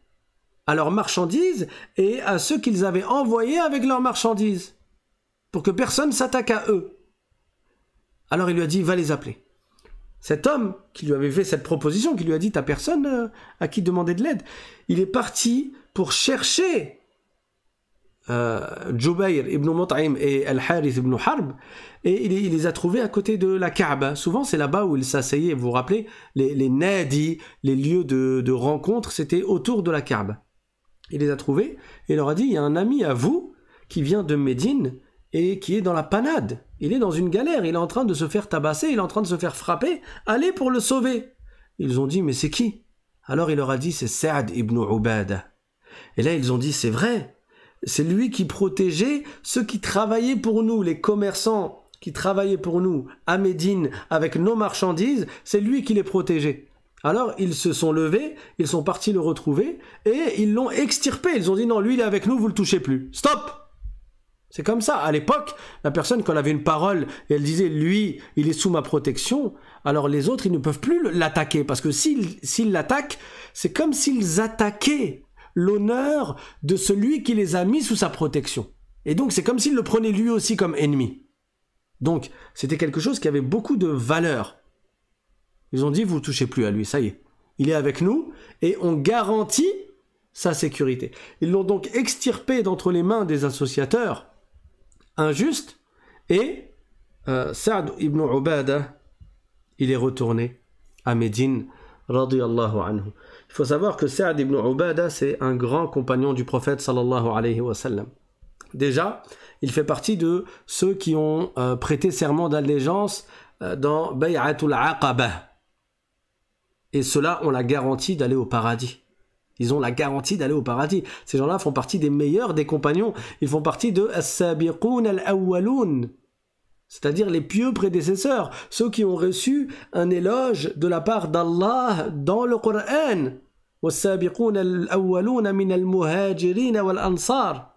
à leurs marchandises et à ceux qu'ils avaient envoyés avec leurs marchandises, pour que personne s'attaque à eux. Alors il lui a dit, va les appeler. Cet homme qui lui avait fait cette proposition, qui lui a dit, t'as personne euh, à qui demander de l'aide, il est parti pour chercher euh, ibn Mut'im et Al-Harith ibn Harb, et il, les a trouvés à côté de la Kaaba. Souvent, c'est là-bas où ils s'asseyaient. Vous vous rappelez, les, les nadis, les lieux de, de rencontre, c'était autour de la Kaaba. Il les a trouvés et il leur a dit il y a un ami à vous qui vient de Médine et qui est dans la panade. Il est dans une galère, il est en train de se faire tabasser, il est en train de se faire frapper. Allez pour le sauver. Ils ont dit, mais c'est qui Alors il leur a dit, c'est Saad ibn Ubad. Et là, ils ont dit, c'est vrai. C'est lui qui protégeait ceux qui travaillaient pour nous, les commerçants qui travaillaient pour nous à Médine avec nos marchandises, c'est lui qui les protégeait. Alors ils se sont levés, ils sont partis le retrouver et ils l'ont extirpé. Ils ont dit non, lui il est avec nous, vous le touchez plus. Stop c'est comme ça. À l'époque, la personne, quand elle avait une parole et elle disait, lui, il est sous ma protection, alors les autres, ils ne peuvent plus l'attaquer. Parce que s'ils l'attaquent, c'est comme s'ils attaquaient l'honneur de celui qui les a mis sous sa protection. Et donc, c'est comme s'ils le prenaient lui aussi comme ennemi. Donc, c'était quelque chose qui avait beaucoup de valeur. Ils ont dit, vous ne touchez plus à lui, ça y est. Il est avec nous et on garantit sa sécurité. Ils l'ont donc extirpé d'entre les mains des associateurs injuste. Et euh, Saad ibn Ubada, il est retourné à Médine, anhu. Il faut savoir que Saad ibn Ubada, c'est un grand compagnon du prophète, sallallahu alayhi wa Déjà, il fait partie de ceux qui ont euh, prêté serment d'allégeance euh, dans Bay'atul Aqaba. Et cela, on l'a garantie d'aller au paradis. Ils ont la garantie d'aller au paradis. Ces gens-là font partie des meilleurs des compagnons. Ils font partie de As-Sabiqoun al-Awwaloun. C'est-à-dire les pieux prédécesseurs, ceux qui ont reçu un éloge de la part d'Allah dans le Coran. والسابقون الأولون من المهاجرين والأنصار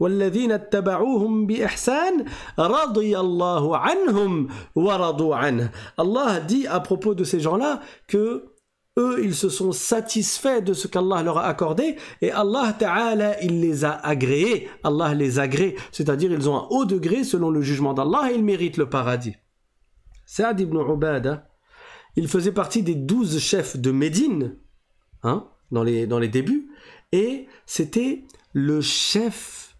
والذين اتبعوهم بإحسان رضي الله عنهم ورضوا عنه Allah dit à propos de ces gens-là que ils se sont satisfaits de ce qu'Allah leur a accordé, et Allah il les a agréés, Allah les agrée, c'est-à-dire ils ont un haut degré selon le jugement d'Allah et ils méritent le paradis. Saad ibn Ubad, il faisait partie des douze chefs de Médine, hein, dans, les, dans les débuts, et c'était le chef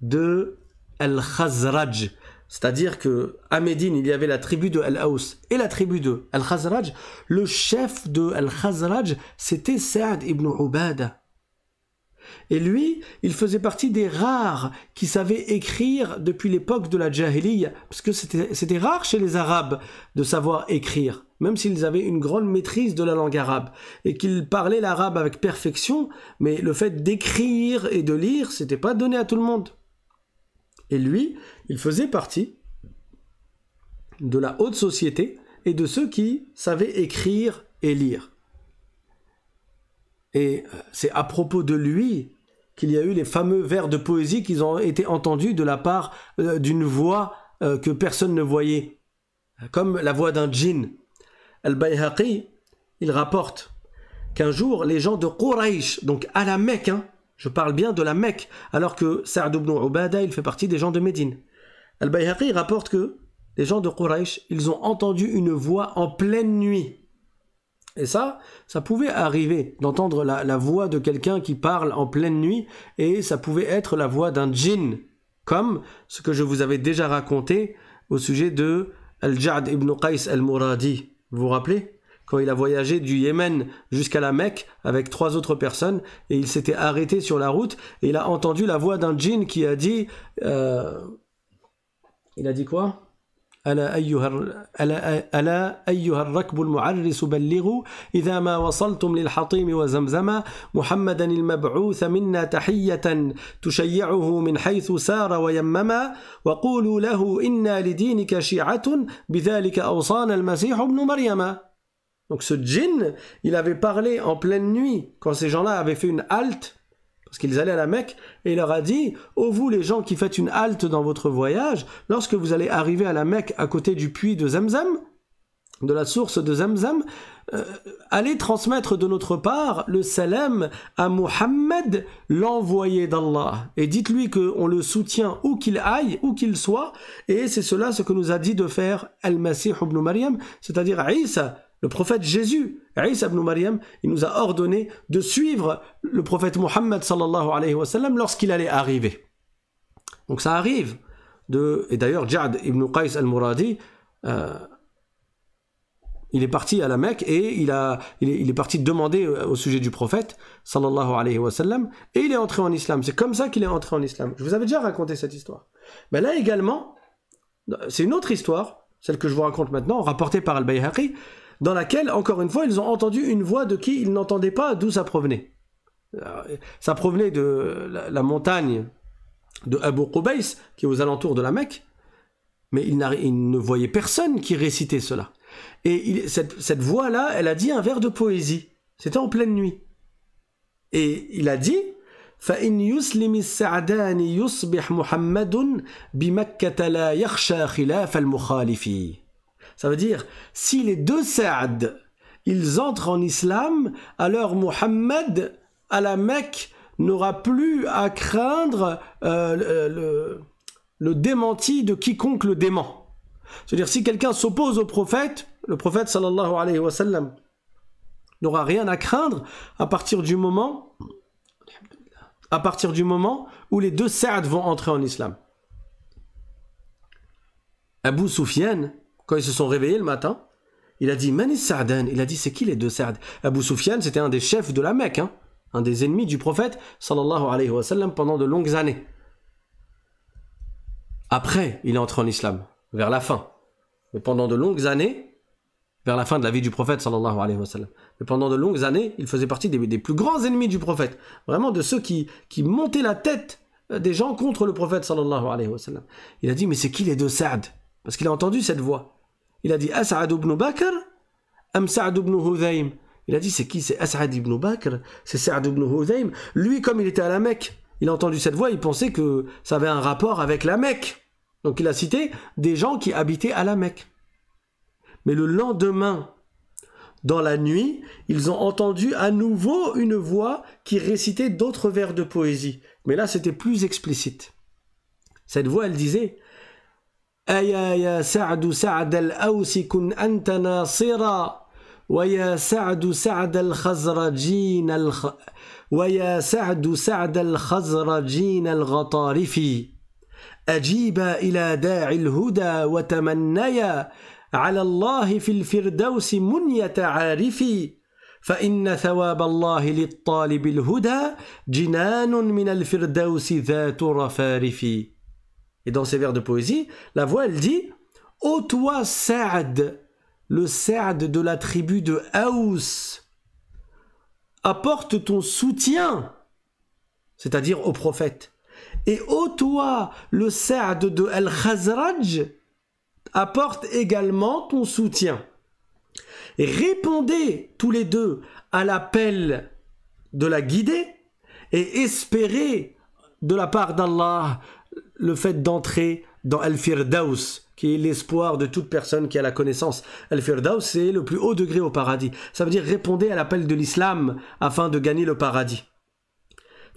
de Al-Khazraj, c'est-à-dire que à Médine, il y avait la tribu de Al-Aous et la tribu de Al-Khazraj. Le chef de Al-Khazraj, c'était Saad ibn Ubad. Et lui, il faisait partie des rares qui savaient écrire depuis l'époque de la Jahiliya, parce que c'était rare chez les Arabes de savoir écrire, même s'ils avaient une grande maîtrise de la langue arabe, et qu'ils parlaient l'arabe avec perfection, mais le fait d'écrire et de lire, c'était pas donné à tout le monde. Et lui, il faisait partie de la haute société et de ceux qui savaient écrire et lire. Et euh, c'est à propos de lui qu'il y a eu les fameux vers de poésie qui ont été entendus de la part euh, d'une voix euh, que personne ne voyait, comme la voix d'un djinn. Al-Bayhaqi, il rapporte qu'un jour, les gens de Quraysh, donc à la Mecque, hein, je parle bien de la Mecque, alors que Sa'd ibn Ubadah, il fait partie des gens de Médine. Al-Bayhaqi rapporte que les gens de Quraysh, ils ont entendu une voix en pleine nuit. Et ça, ça pouvait arriver d'entendre la, la, voix de quelqu'un qui parle en pleine nuit, et ça pouvait être la voix d'un djinn, comme ce que je vous avais déjà raconté au sujet de Al-Ja'd ibn Qais al-Muradi. Vous vous rappelez quand il a voyagé du yémen jusqu'à la Mecque avec trois autres personnes et il s'était arrêté sur la route et il a entendu la voix d'un djinn qui a dit euh, il a dit quoi ana ayuha ala ala ayuha ar al-mu'arris ballighu idha ma wasaltum lil-hathim wa zamzamah muhammadan al-mab'outha minna tahiyatan tushayyi'uhu min haythu sara wa yamama wa qulu lahu inna li-dinika shi'ata bidhalika awsana al-masih donc ce djinn, il avait parlé en pleine nuit, quand ces gens-là avaient fait une halte, parce qu'ils allaient à la Mecque, et il leur a dit Ô oh, vous les gens qui faites une halte dans votre voyage, lorsque vous allez arriver à la Mecque à côté du puits de Zamzam, de la source de Zamzam, euh, allez transmettre de notre part le salam à Mohammed, l'envoyé d'Allah. Et dites-lui qu'on le soutient où qu'il aille, où qu'il soit. Et c'est cela ce que nous a dit de faire Al-Masih ibn Maryam, c'est-à-dire Isa le prophète Jésus, Isa ibn Maryam, il nous a ordonné de suivre le prophète Mohammed sallallahu alayhi wa sallam lorsqu'il allait arriver. Donc ça arrive. De, et d'ailleurs, Jad ibn Qais al-Muradi, euh, il est parti à la Mecque et il, a, il, est, il est parti demander euh, au sujet du prophète sallallahu alayhi wa sallam et il est entré en islam. C'est comme ça qu'il est entré en islam. Je vous avais déjà raconté cette histoire. Mais là également, c'est une autre histoire, celle que je vous raconte maintenant, rapportée par al-Bayhaqi dans laquelle, encore une fois, ils ont entendu une voix de qui ils n'entendaient pas d'où ça provenait. Euh, ça provenait de la, montagne de Abu Qubais, qui est aux alentours de la Mecque, mais ils, ne voyaient personne qui récitait cela. Et cette, voix-là, elle a dit un vers de poésie. C'était en pleine nuit. Et il a dit ça veut dire, si les deux Saad, ils entrent en islam, alors Mohammed, à la Mecque, n'aura plus à craindre euh, le, démenti de quiconque le dément. C'est-à-dire, si quelqu'un s'oppose au prophète, le prophète sallallahu alayhi wa n'aura rien à craindre à partir du moment à partir du moment où les deux Saad vont entrer en islam. Abu Soufiane, quand ils se sont réveillés le matin, il a dit Manis Sa'dan, il a dit c'est qui les deux Sa'd Abou Sufyan, c'était un des chefs de la Mecque, hein, un des ennemis du prophète pendant de longues années. Après, il entré en islam, vers la fin. Mais pendant de longues années, vers la fin de la vie du prophète alayhi wa Mais pendant de longues années, il faisait partie des, plus grands ennemis du prophète. Vraiment de ceux qui, montaient la tête euh, des gens contre le prophète alayhi wa Il a dit mais c'est qui les deux Sa'd Parce qu'il a entendu cette voix. Il a dit As'ad ibn Bakr Am Sa'd ibn Hudhaym Il a dit c'est qui C'est As'ad ibn Bakr C'est Sa'd ibn Hudhaym Lui, comme il était à la Mecque, il a entendu cette voix, il pensait que ça avait un rapport avec la Mecque. Donc il a cité des gens qui habitaient à la Mecque. Mais le lendemain, dans la nuit, ils ont entendu à nouveau une voix qui récitait d'autres vers de poésie. Mais là, c'était plus explicite. Cette voix, elle disait أيا يا سعد سعد الأوس كن أنت ناصرا ويا سعد سعد الخزرجين الخ... ويا سعد سعد الخزرجين الغطارف أجيبا إلى داعي الهدى وتمنيا على الله في الفردوس منية عارفي فإن ثواب الله للطالب الهدى جنان من الفردوس ذات رفارف et dans ses vers de poésie, la voix, elle dit « Ô toi, Saad, le Saad de la tribu de Haous, apporte ton soutien, c'est-à-dire au prophète. Et ô toi, le Saad de Al-Khazraj, apporte également ton soutien. répondez tous les deux à l'appel de la guidée et espérez de la part d'Allah le fait d'entrer dans Al-Firdaus, qui est l'espoir de toute personne qui a la connaissance. Al-Firdaus, c'est le plus haut degré au paradis. Ça veut dire répondez à l'appel de l'islam afin de gagner le paradis.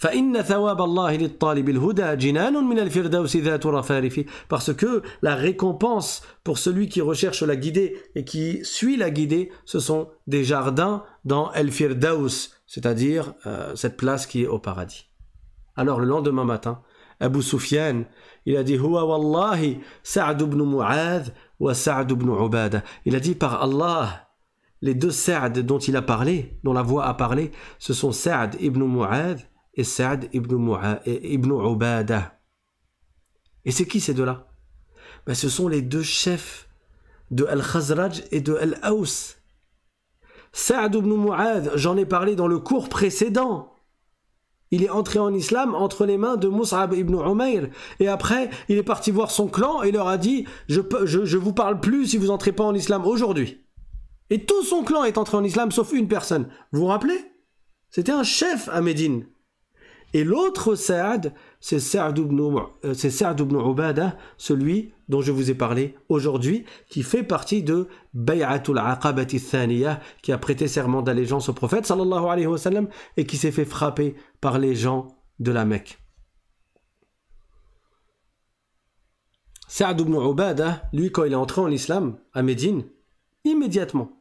Parce que la récompense pour celui qui recherche la guidée et qui suit la guidée, ce sont des jardins dans Al-Firdaus, c'est-à-dire euh, cette place qui est au paradis. Alors le lendemain matin, Abu Sufyan, il a dit Huwa wallahi Sa'd ibn Mu'adh wa Sa'd ibn Ubadah ». Il a dit par Allah, les deux Sa'd dont il a parlé, dont la voix a parlé, ce sont Sa'd ibn Mu'adh et Sa'd ibn, Ubadah. ibn Et c'est qui ces deux-là ben, Ce sont les deux chefs de Al-Khazraj et de al aus Sa'd ibn Mu'adh, j'en ai parlé dans le cours précédent il est entré en islam entre les mains de Mus'ab ibn Umayr. Et après, il est parti voir son clan et leur a dit Je ne vous parle plus si vous n'entrez pas en islam aujourd'hui. Et tout son clan est entré en islam sauf une personne. Vous vous rappelez C'était un chef à Médine. Et l'autre Saad, euh, c'est Saad ibn, Ubada, celui dont je vous ai parlé aujourd'hui, qui fait partie de Bay'atul Aqabati Thaniya, qui a prêté serment d'allégeance au prophète sallallahu et qui s'est fait frapper par les gens de la Mecque. Saad ibn Ubada, lui, quand il est entré en islam, à Médine, immédiatement,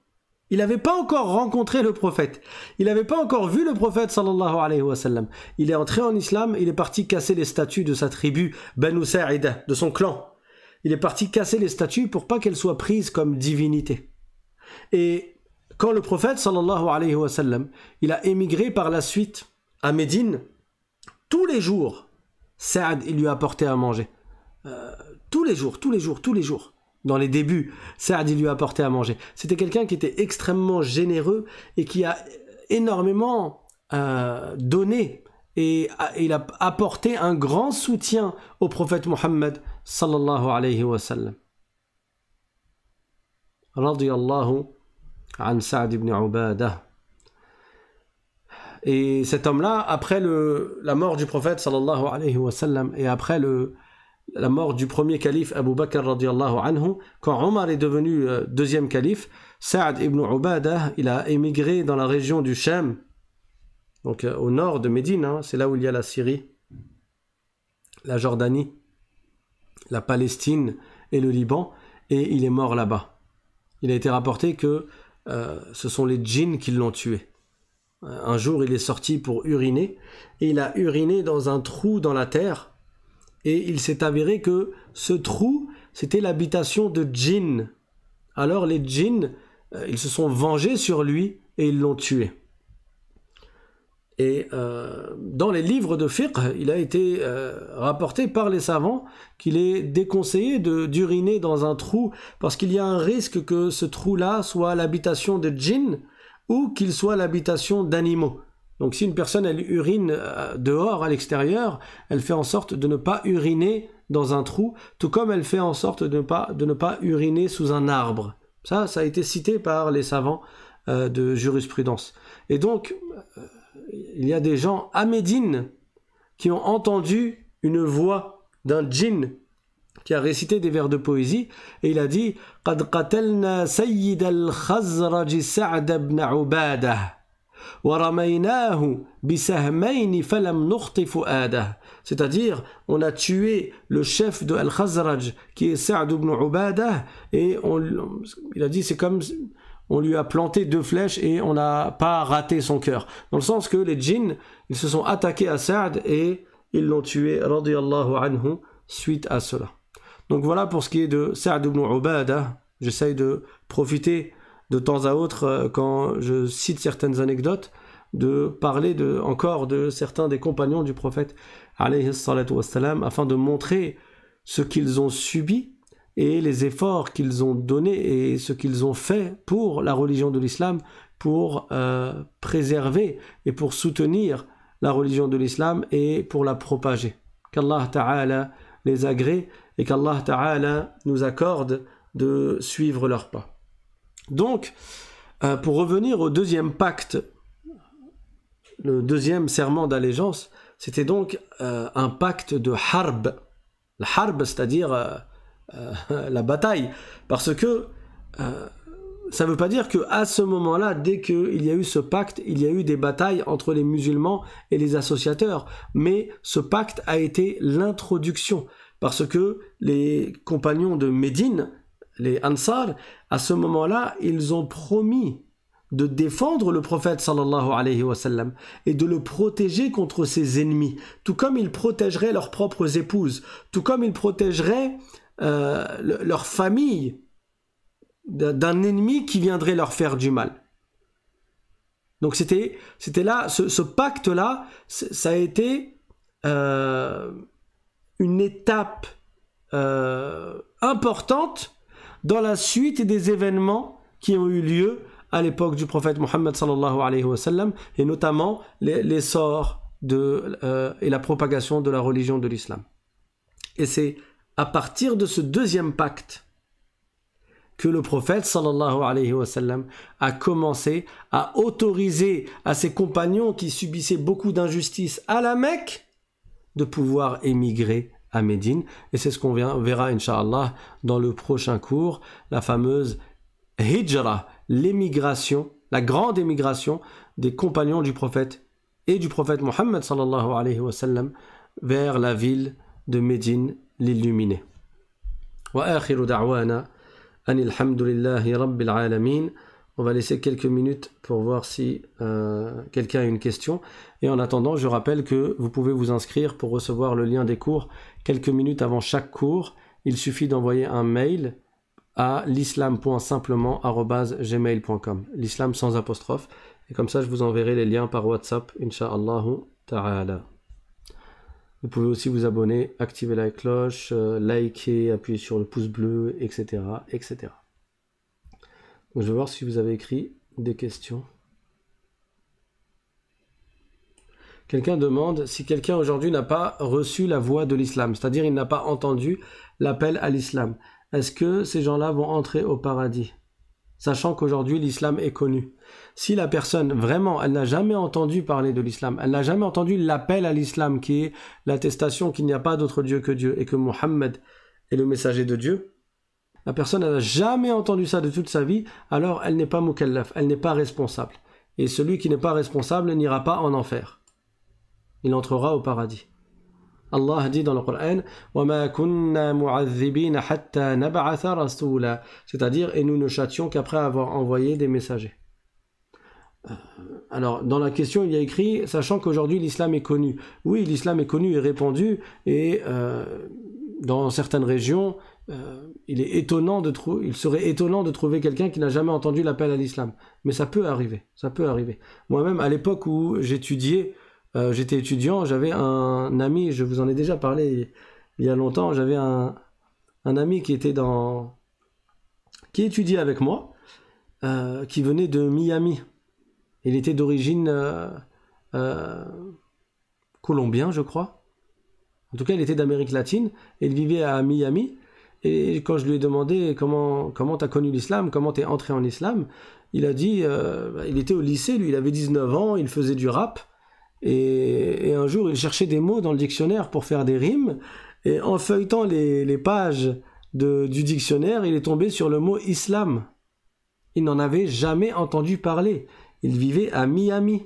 il n'avait pas encore rencontré le prophète. Il n'avait pas encore vu le prophète sallallahu alayhi wa sallam. Il est entré en islam, il est parti casser les statues de sa tribu, Banu Sa'ida, de son clan. Il est parti casser les statues pour pas qu'elles soient prises comme divinité. Et quand le prophète sallallahu alayhi wa il a émigré par la suite à Médine, tous les jours, Saad, il lui a apporté à manger. Euh, tous les jours, tous les jours, tous les jours dans les débuts, Saad il lui apportait à manger. C'était quelqu'un qui était extrêmement généreux et qui a énormément euh, donné et il a apporté un grand soutien au prophète Mohammed sallallahu alayhi wa sallam. ibn Ubadah. Et cet homme-là, après la mort du prophète sallallahu alayhi wa et après le, la mort du premier calife Abu Bakr radiallahu anhu, quand Omar est devenu euh, deuxième calife, Saad ibn Ubadah, il a émigré dans la région du Shem, donc euh, au nord de Médine, hein. c'est là où il y a la Syrie, la Jordanie, la Palestine et le Liban, et il est mort là-bas. Il a été rapporté que euh, ce sont les djinns qui l'ont tué. Un jour, il est sorti pour uriner, et il a uriné dans un trou dans la terre, et il s'est avéré que ce trou, c'était l'habitation de djinn. Alors les djinns, euh, ils se sont vengés sur lui et ils l'ont tué. Et euh, dans les livres de fiqh, il a été euh, rapporté par les savants qu'il est déconseillé d'uriner dans un trou parce qu'il y a un risque que ce trou-là soit l'habitation de djinns ou qu'il soit l'habitation d'animaux. Donc si une personne, elle urine euh, dehors, à l'extérieur, elle fait en sorte de ne pas uriner dans un trou, tout comme elle fait en sorte de ne pas, uriner sous un arbre. Ça, ça a été cité par les savants euh, de jurisprudence. Et donc, euh, il y a des gens à Médine qui ont entendu une voix d'un djinn qui a récité des vers de poésie et il a dit « Qad c'est-à-dire, on a tué le chef de Al-Khazraj, qui est Sa'd ibn Ubadah, et il a dit, c'est comme on lui a planté deux flèches et on n'a pas raté son cœur. Dans le sens que les djinns, ils se sont attaqués à Sa'd et ils l'ont tué, anhu, suite à cela. Donc voilà pour ce qui est de Sa'd ibn Ubadah. J'essaye de profiter de temps à autre, euh, quand je cite certaines anecdotes, de parler de, encore de certains des compagnons du prophète wassalam, afin de montrer ce qu'ils ont subi et les efforts qu'ils ont donnés et ce qu'ils ont fait pour la religion de l'islam, pour euh, préserver et pour soutenir la religion de l'islam et pour la propager. Qu'Allah Ta'ala les agrée et qu'Allah Ta'ala nous accorde de suivre leurs pas. Donc, euh, pour revenir au deuxième pacte, le deuxième serment d'allégeance, c'était donc euh, un pacte de harb. le harb, c'est-à-dire euh, la bataille. Parce que ça ne veut pas dire qu'à ce moment-là, dès qu'il y a eu ce pacte, il y a eu des batailles entre les musulmans et les associateurs. Mais ce pacte a été l'introduction. Parce que les compagnons de Médine, les Ansar, à ce moment-là, ils ont promis de défendre le prophète sallallahu alayhi et de le protéger contre ses ennemis, tout comme ils protégeraient leurs propres épouses, tout comme ils protégeraient euh, leur famille d'un ennemi qui viendrait leur faire du mal. Donc c'était c'était là ce, pacte là ça a été euh, une étape euh, importante dans la suite des événements qui ont eu lieu à l'époque du prophète Mohammed alayhi wa sallam, et notamment l'essor euh, et la propagation de la religion de l'islam. Et c'est à partir de ce deuxième pacte que le prophète alayhi wa sallam a commencé à autoriser à ses compagnons qui subissaient beaucoup d'injustices à la Mecque de pouvoir émigrer à Médine. Et c'est ce qu'on verra, Inch'Allah, dans le prochain cours, la fameuse Hijra, l'émigration, la grande émigration des compagnons du prophète et du prophète Mohammed sallallahu alayhi wa sallam vers la ville de Médine, l'illuminée. On va laisser quelques minutes pour voir si euh, quelqu'un a une question. Et en attendant, je rappelle que vous pouvez vous inscrire pour recevoir le lien des cours quelques minutes avant chaque cours. Il suffit d'envoyer un mail à l'islam.simplement.gmail.com L'islam sans apostrophe. Et comme ça, je vous enverrai les liens par WhatsApp, inshallah ta'ala. Vous pouvez aussi vous abonner, activer la cloche, euh, liker, appuyer sur le pouce bleu, etc. etc. Je vais voir si vous avez écrit des questions. Quelqu'un demande si quelqu'un aujourd'hui n'a pas reçu la voix de l'islam, c'est-à-dire il n'a pas entendu l'appel à l'islam. Est-ce que ces gens-là vont entrer au paradis Sachant qu'aujourd'hui l'islam est connu. Si la personne vraiment, elle n'a jamais entendu parler de l'islam, elle n'a jamais entendu l'appel à l'islam qui est l'attestation qu'il n'y a pas d'autre Dieu que Dieu et que Mohammed est le messager de Dieu, la personne n'a jamais entendu ça de toute sa vie, alors elle n'est pas mukallaf, elle n'est pas responsable. Et celui qui n'est pas responsable n'ira pas en enfer. Il entrera au paradis. Allah dit dans le Coran C'est-à-dire, et nous ne châtions qu'après avoir envoyé des messagers. Euh, alors, dans la question, il y a écrit Sachant qu'aujourd'hui l'islam est connu. Oui, l'islam est connu et répandu, et euh, dans certaines régions, euh, il est étonnant de trouver, il serait étonnant de trouver quelqu'un qui n'a jamais entendu l'appel à l'islam. Mais ça peut arriver, ça peut arriver. Moi-même, à l'époque où j'étudiais, euh, j'étais étudiant, j'avais un ami, je vous en ai déjà parlé il y a longtemps, j'avais un, ami qui était dans, qui étudiait avec moi, euh, qui venait de Miami. Il était d'origine colombien, je crois. En tout cas, il était d'Amérique latine et il vivait à Miami. Et quand je lui ai demandé comment comment t'as connu l'islam, comment t'es entré en islam, il a dit, euh, bah, il était au lycée, lui, il avait 19 ans, il faisait du rap, et, un jour il cherchait des mots dans le dictionnaire pour faire des rimes, et en feuilletant les, pages du dictionnaire, il est tombé sur le mot islam. Il n'en avait jamais entendu parler. Il vivait à Miami.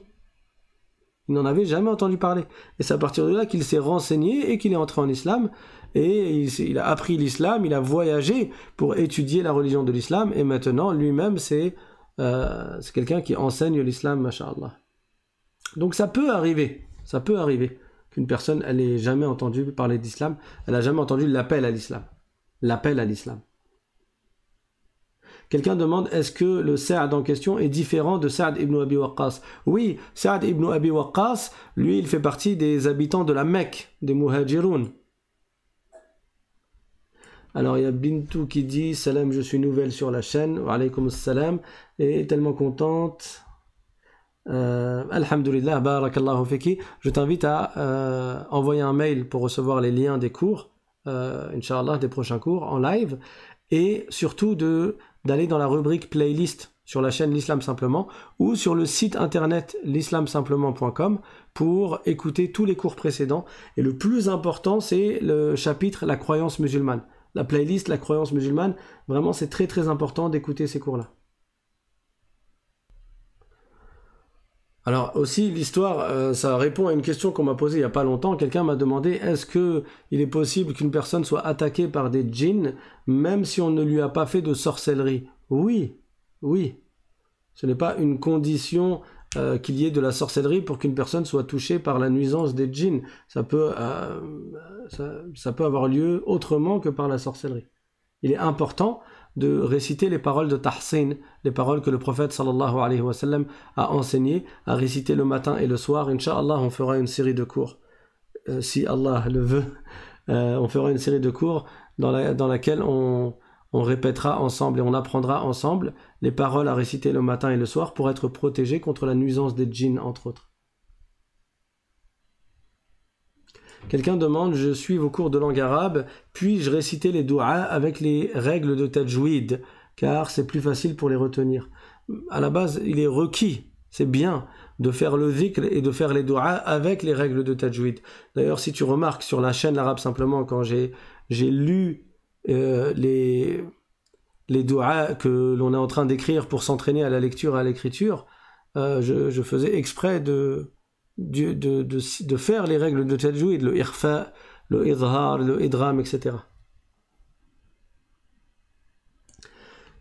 Il n'en avait jamais entendu parler. Et c'est à partir de là qu'il s'est renseigné et qu'il est entré en islam. Et il, a appris l'islam, il a voyagé pour étudier la religion de l'islam. Et maintenant, lui-même, c'est euh, quelqu'un qui enseigne l'islam, mashallah. Donc ça peut arriver, ça peut arriver qu'une personne, elle n'ait jamais entendu parler d'islam, elle n'a jamais entendu l'appel à l'islam. L'appel à l'islam. Quelqu'un demande est-ce que le Saad en question est différent de Saad ibn Abi Waqqas Oui, Saad ibn Abi Waqqas, lui, il fait partie des habitants de la Mecque, des Muhajiroun. Alors il y a Bintou qui dit Salam, je suis nouvelle sur la chaîne, wa salam, et tellement contente. Euh, Alhamdulillah, barakallahu fiki. Je t'invite à euh, envoyer un mail pour recevoir les liens des cours, euh, Inch'Allah, des prochains cours en live, et surtout de d'aller dans la rubrique playlist sur la chaîne l'islam simplement ou sur le site internet l'islamsimplement.com pour écouter tous les cours précédents. Et le plus important, c'est le chapitre La croyance musulmane. La playlist La croyance musulmane, vraiment c'est très très important d'écouter ces cours-là. Alors aussi l'histoire, euh, ça répond à une question qu'on m'a posée il n'y a pas longtemps. Quelqu'un m'a demandé est-ce que il est possible qu'une personne soit attaquée par des djinns même si on ne lui a pas fait de sorcellerie Oui, oui. Ce n'est pas une condition euh, qu'il y ait de la sorcellerie pour qu'une personne soit touchée par la nuisance des djinns. Ça peut, euh, ça peut avoir lieu autrement que par la sorcellerie. Il est important de réciter les paroles de Tahsin, les paroles que le prophète sallallahu alayhi wa sallam a enseignées, à réciter le matin et le soir. Inch'Allah, on fera une série de cours. Euh, si Allah le veut, euh, on fera une série de cours dans, dans laquelle on, on répétera ensemble et on apprendra ensemble les paroles à réciter le matin et le soir pour être protégé contre la nuisance des djinns, entre autres. Quelqu'un demande Je suis vos cours de langue arabe, puis-je réciter les douas avec les règles de tajwid Car c'est plus facile pour les retenir. À la base, il est requis, c'est bien, de faire le zikr et de faire les douas avec les règles de tajwid. D'ailleurs, si tu remarques sur la chaîne l'arabe simplement, quand j'ai lu euh, les, les que l'on est en train d'écrire pour s'entraîner à la lecture, et à l'écriture, euh, je faisais exprès de de, de, de, faire les règles de tajwid, le irfa, le idhar, le idram, etc.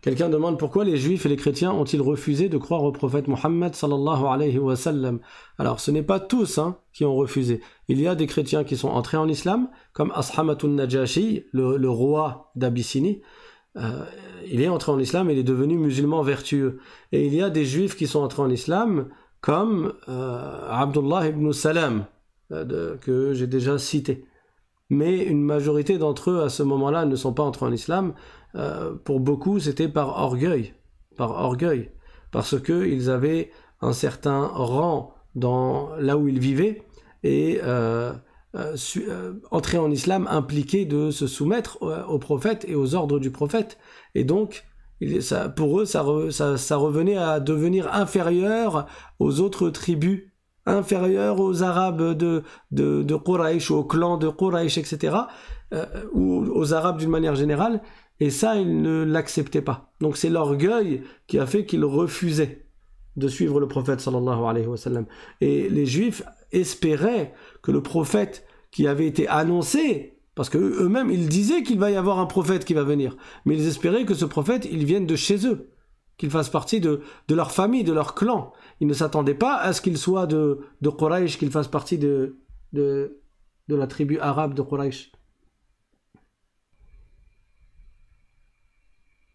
Quelqu'un demande pourquoi les juifs et les chrétiens ont-ils refusé de croire au prophète Mohammed sallallahu alayhi wa Alors ce n'est pas tous hein, qui ont refusé. Il y a des chrétiens qui sont entrés en islam, comme Ashamatun Najashi, le, roi d'Abyssinie. Euh, il est entré en islam, il est devenu musulman vertueux. Et il y a des juifs qui sont entrés en islam, comme euh, Abdullah ibn Salam, euh, que j'ai déjà cité. Mais une majorité d'entre eux, à ce moment-là, ne sont pas entrés en islam. Euh, pour beaucoup, c'était par orgueil, par orgueil, parce qu'ils avaient un certain rang dans là où ils vivaient, et entrer en islam impliquait de se soumettre aux au prophète et aux ordres du prophète. Et donc, pour eux, ça, revenait à devenir inférieur aux autres tribus, inférieur aux Arabes de, de, de Quraysh, au clan de Quraysh, etc., euh, ou aux Arabes d'une manière générale, et ça, ils ne l'acceptaient pas. Donc c'est l'orgueil qui a fait qu'ils refusaient de suivre le prophète Et les Juifs espéraient que le prophète qui avait été annoncé parce que eux-mêmes, ils disaient qu'il va y avoir un prophète qui va venir, mais ils espéraient que ce prophète, il vienne de chez eux, qu'il fasse partie de, leur famille, de leur clan. Ils ne s'attendaient pas à ce qu'il soit de, de Quraysh, qu'il fasse partie de, la tribu arabe de Quraysh.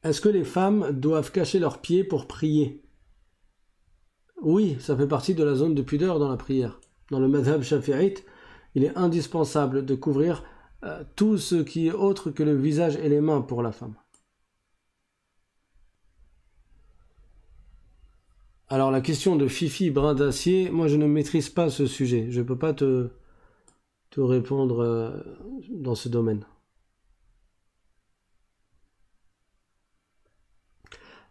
Est-ce que les femmes doivent cacher leurs pieds pour prier Oui, ça fait partie de la zone de pudeur dans la prière. Dans le madhab Shafi'it, il est indispensable de couvrir euh, tout ce qui est autre que le visage et les mains pour la femme. Alors la question de Fifi Brin d'Acier, moi je ne maîtrise pas ce sujet, je ne peux pas te, te répondre euh, dans ce domaine.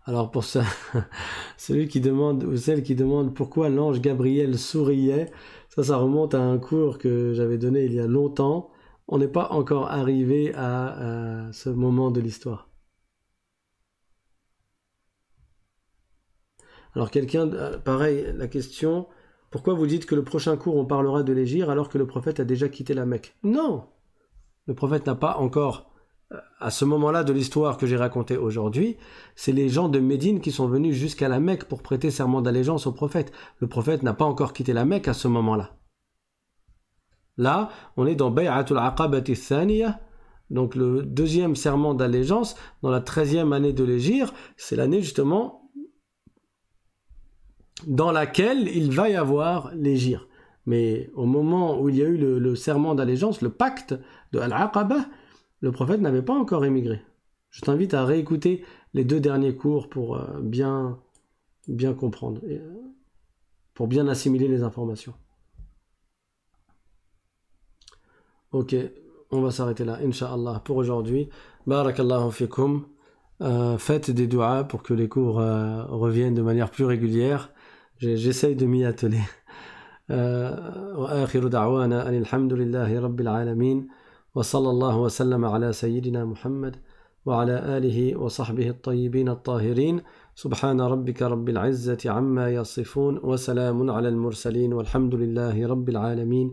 Alors pour ça, celui qui demande ou celle qui demande pourquoi l'ange Gabriel souriait, ça ça remonte à un cours que j'avais donné il y a longtemps on n'est pas encore arrivé à, euh, ce moment de l'histoire. Alors quelqu'un, euh, pareil, la question, pourquoi vous dites que le prochain cours on parlera de l'égir alors que le prophète a déjà quitté la Mecque Non Le prophète n'a pas encore, euh, à ce moment-là de l'histoire que j'ai racontée aujourd'hui, c'est les gens de Médine qui sont venus jusqu'à la Mecque pour prêter serment d'allégeance au prophète. Le prophète n'a pas encore quitté la Mecque à ce moment-là. Là, on est dans Bay'atul Aqabati Thaniya, donc le deuxième serment d'allégeance, dans la treizième année de l'égir, c'est l'année justement dans laquelle il va y avoir l'égir. Mais au moment où il y a eu le, serment d'allégeance, le pacte de Al-Aqaba, le prophète n'avait pas encore émigré. Je t'invite à réécouter les deux derniers cours pour euh, bien, bien comprendre, euh, pour bien assimiler les informations. OK, on va s'arrêter là inchallah pour aujourd'hui. Barakallahu fikoum. Euh, faites des douas pour que les cours euh, reviennent de manière plus régulière. J'essaie de m'y atteler. Euh, wa akhiru da'wana al rabbil alamin wa sallallahu wa sallama ala sayidina Muhammad wa ala alihi wa sahbihi al tayyibin al tahirin Subhan rabbika rabbil 'izzati 'amma yasifun wa salamun 'alal mursalin wal hamdulillahi rabbil alamin.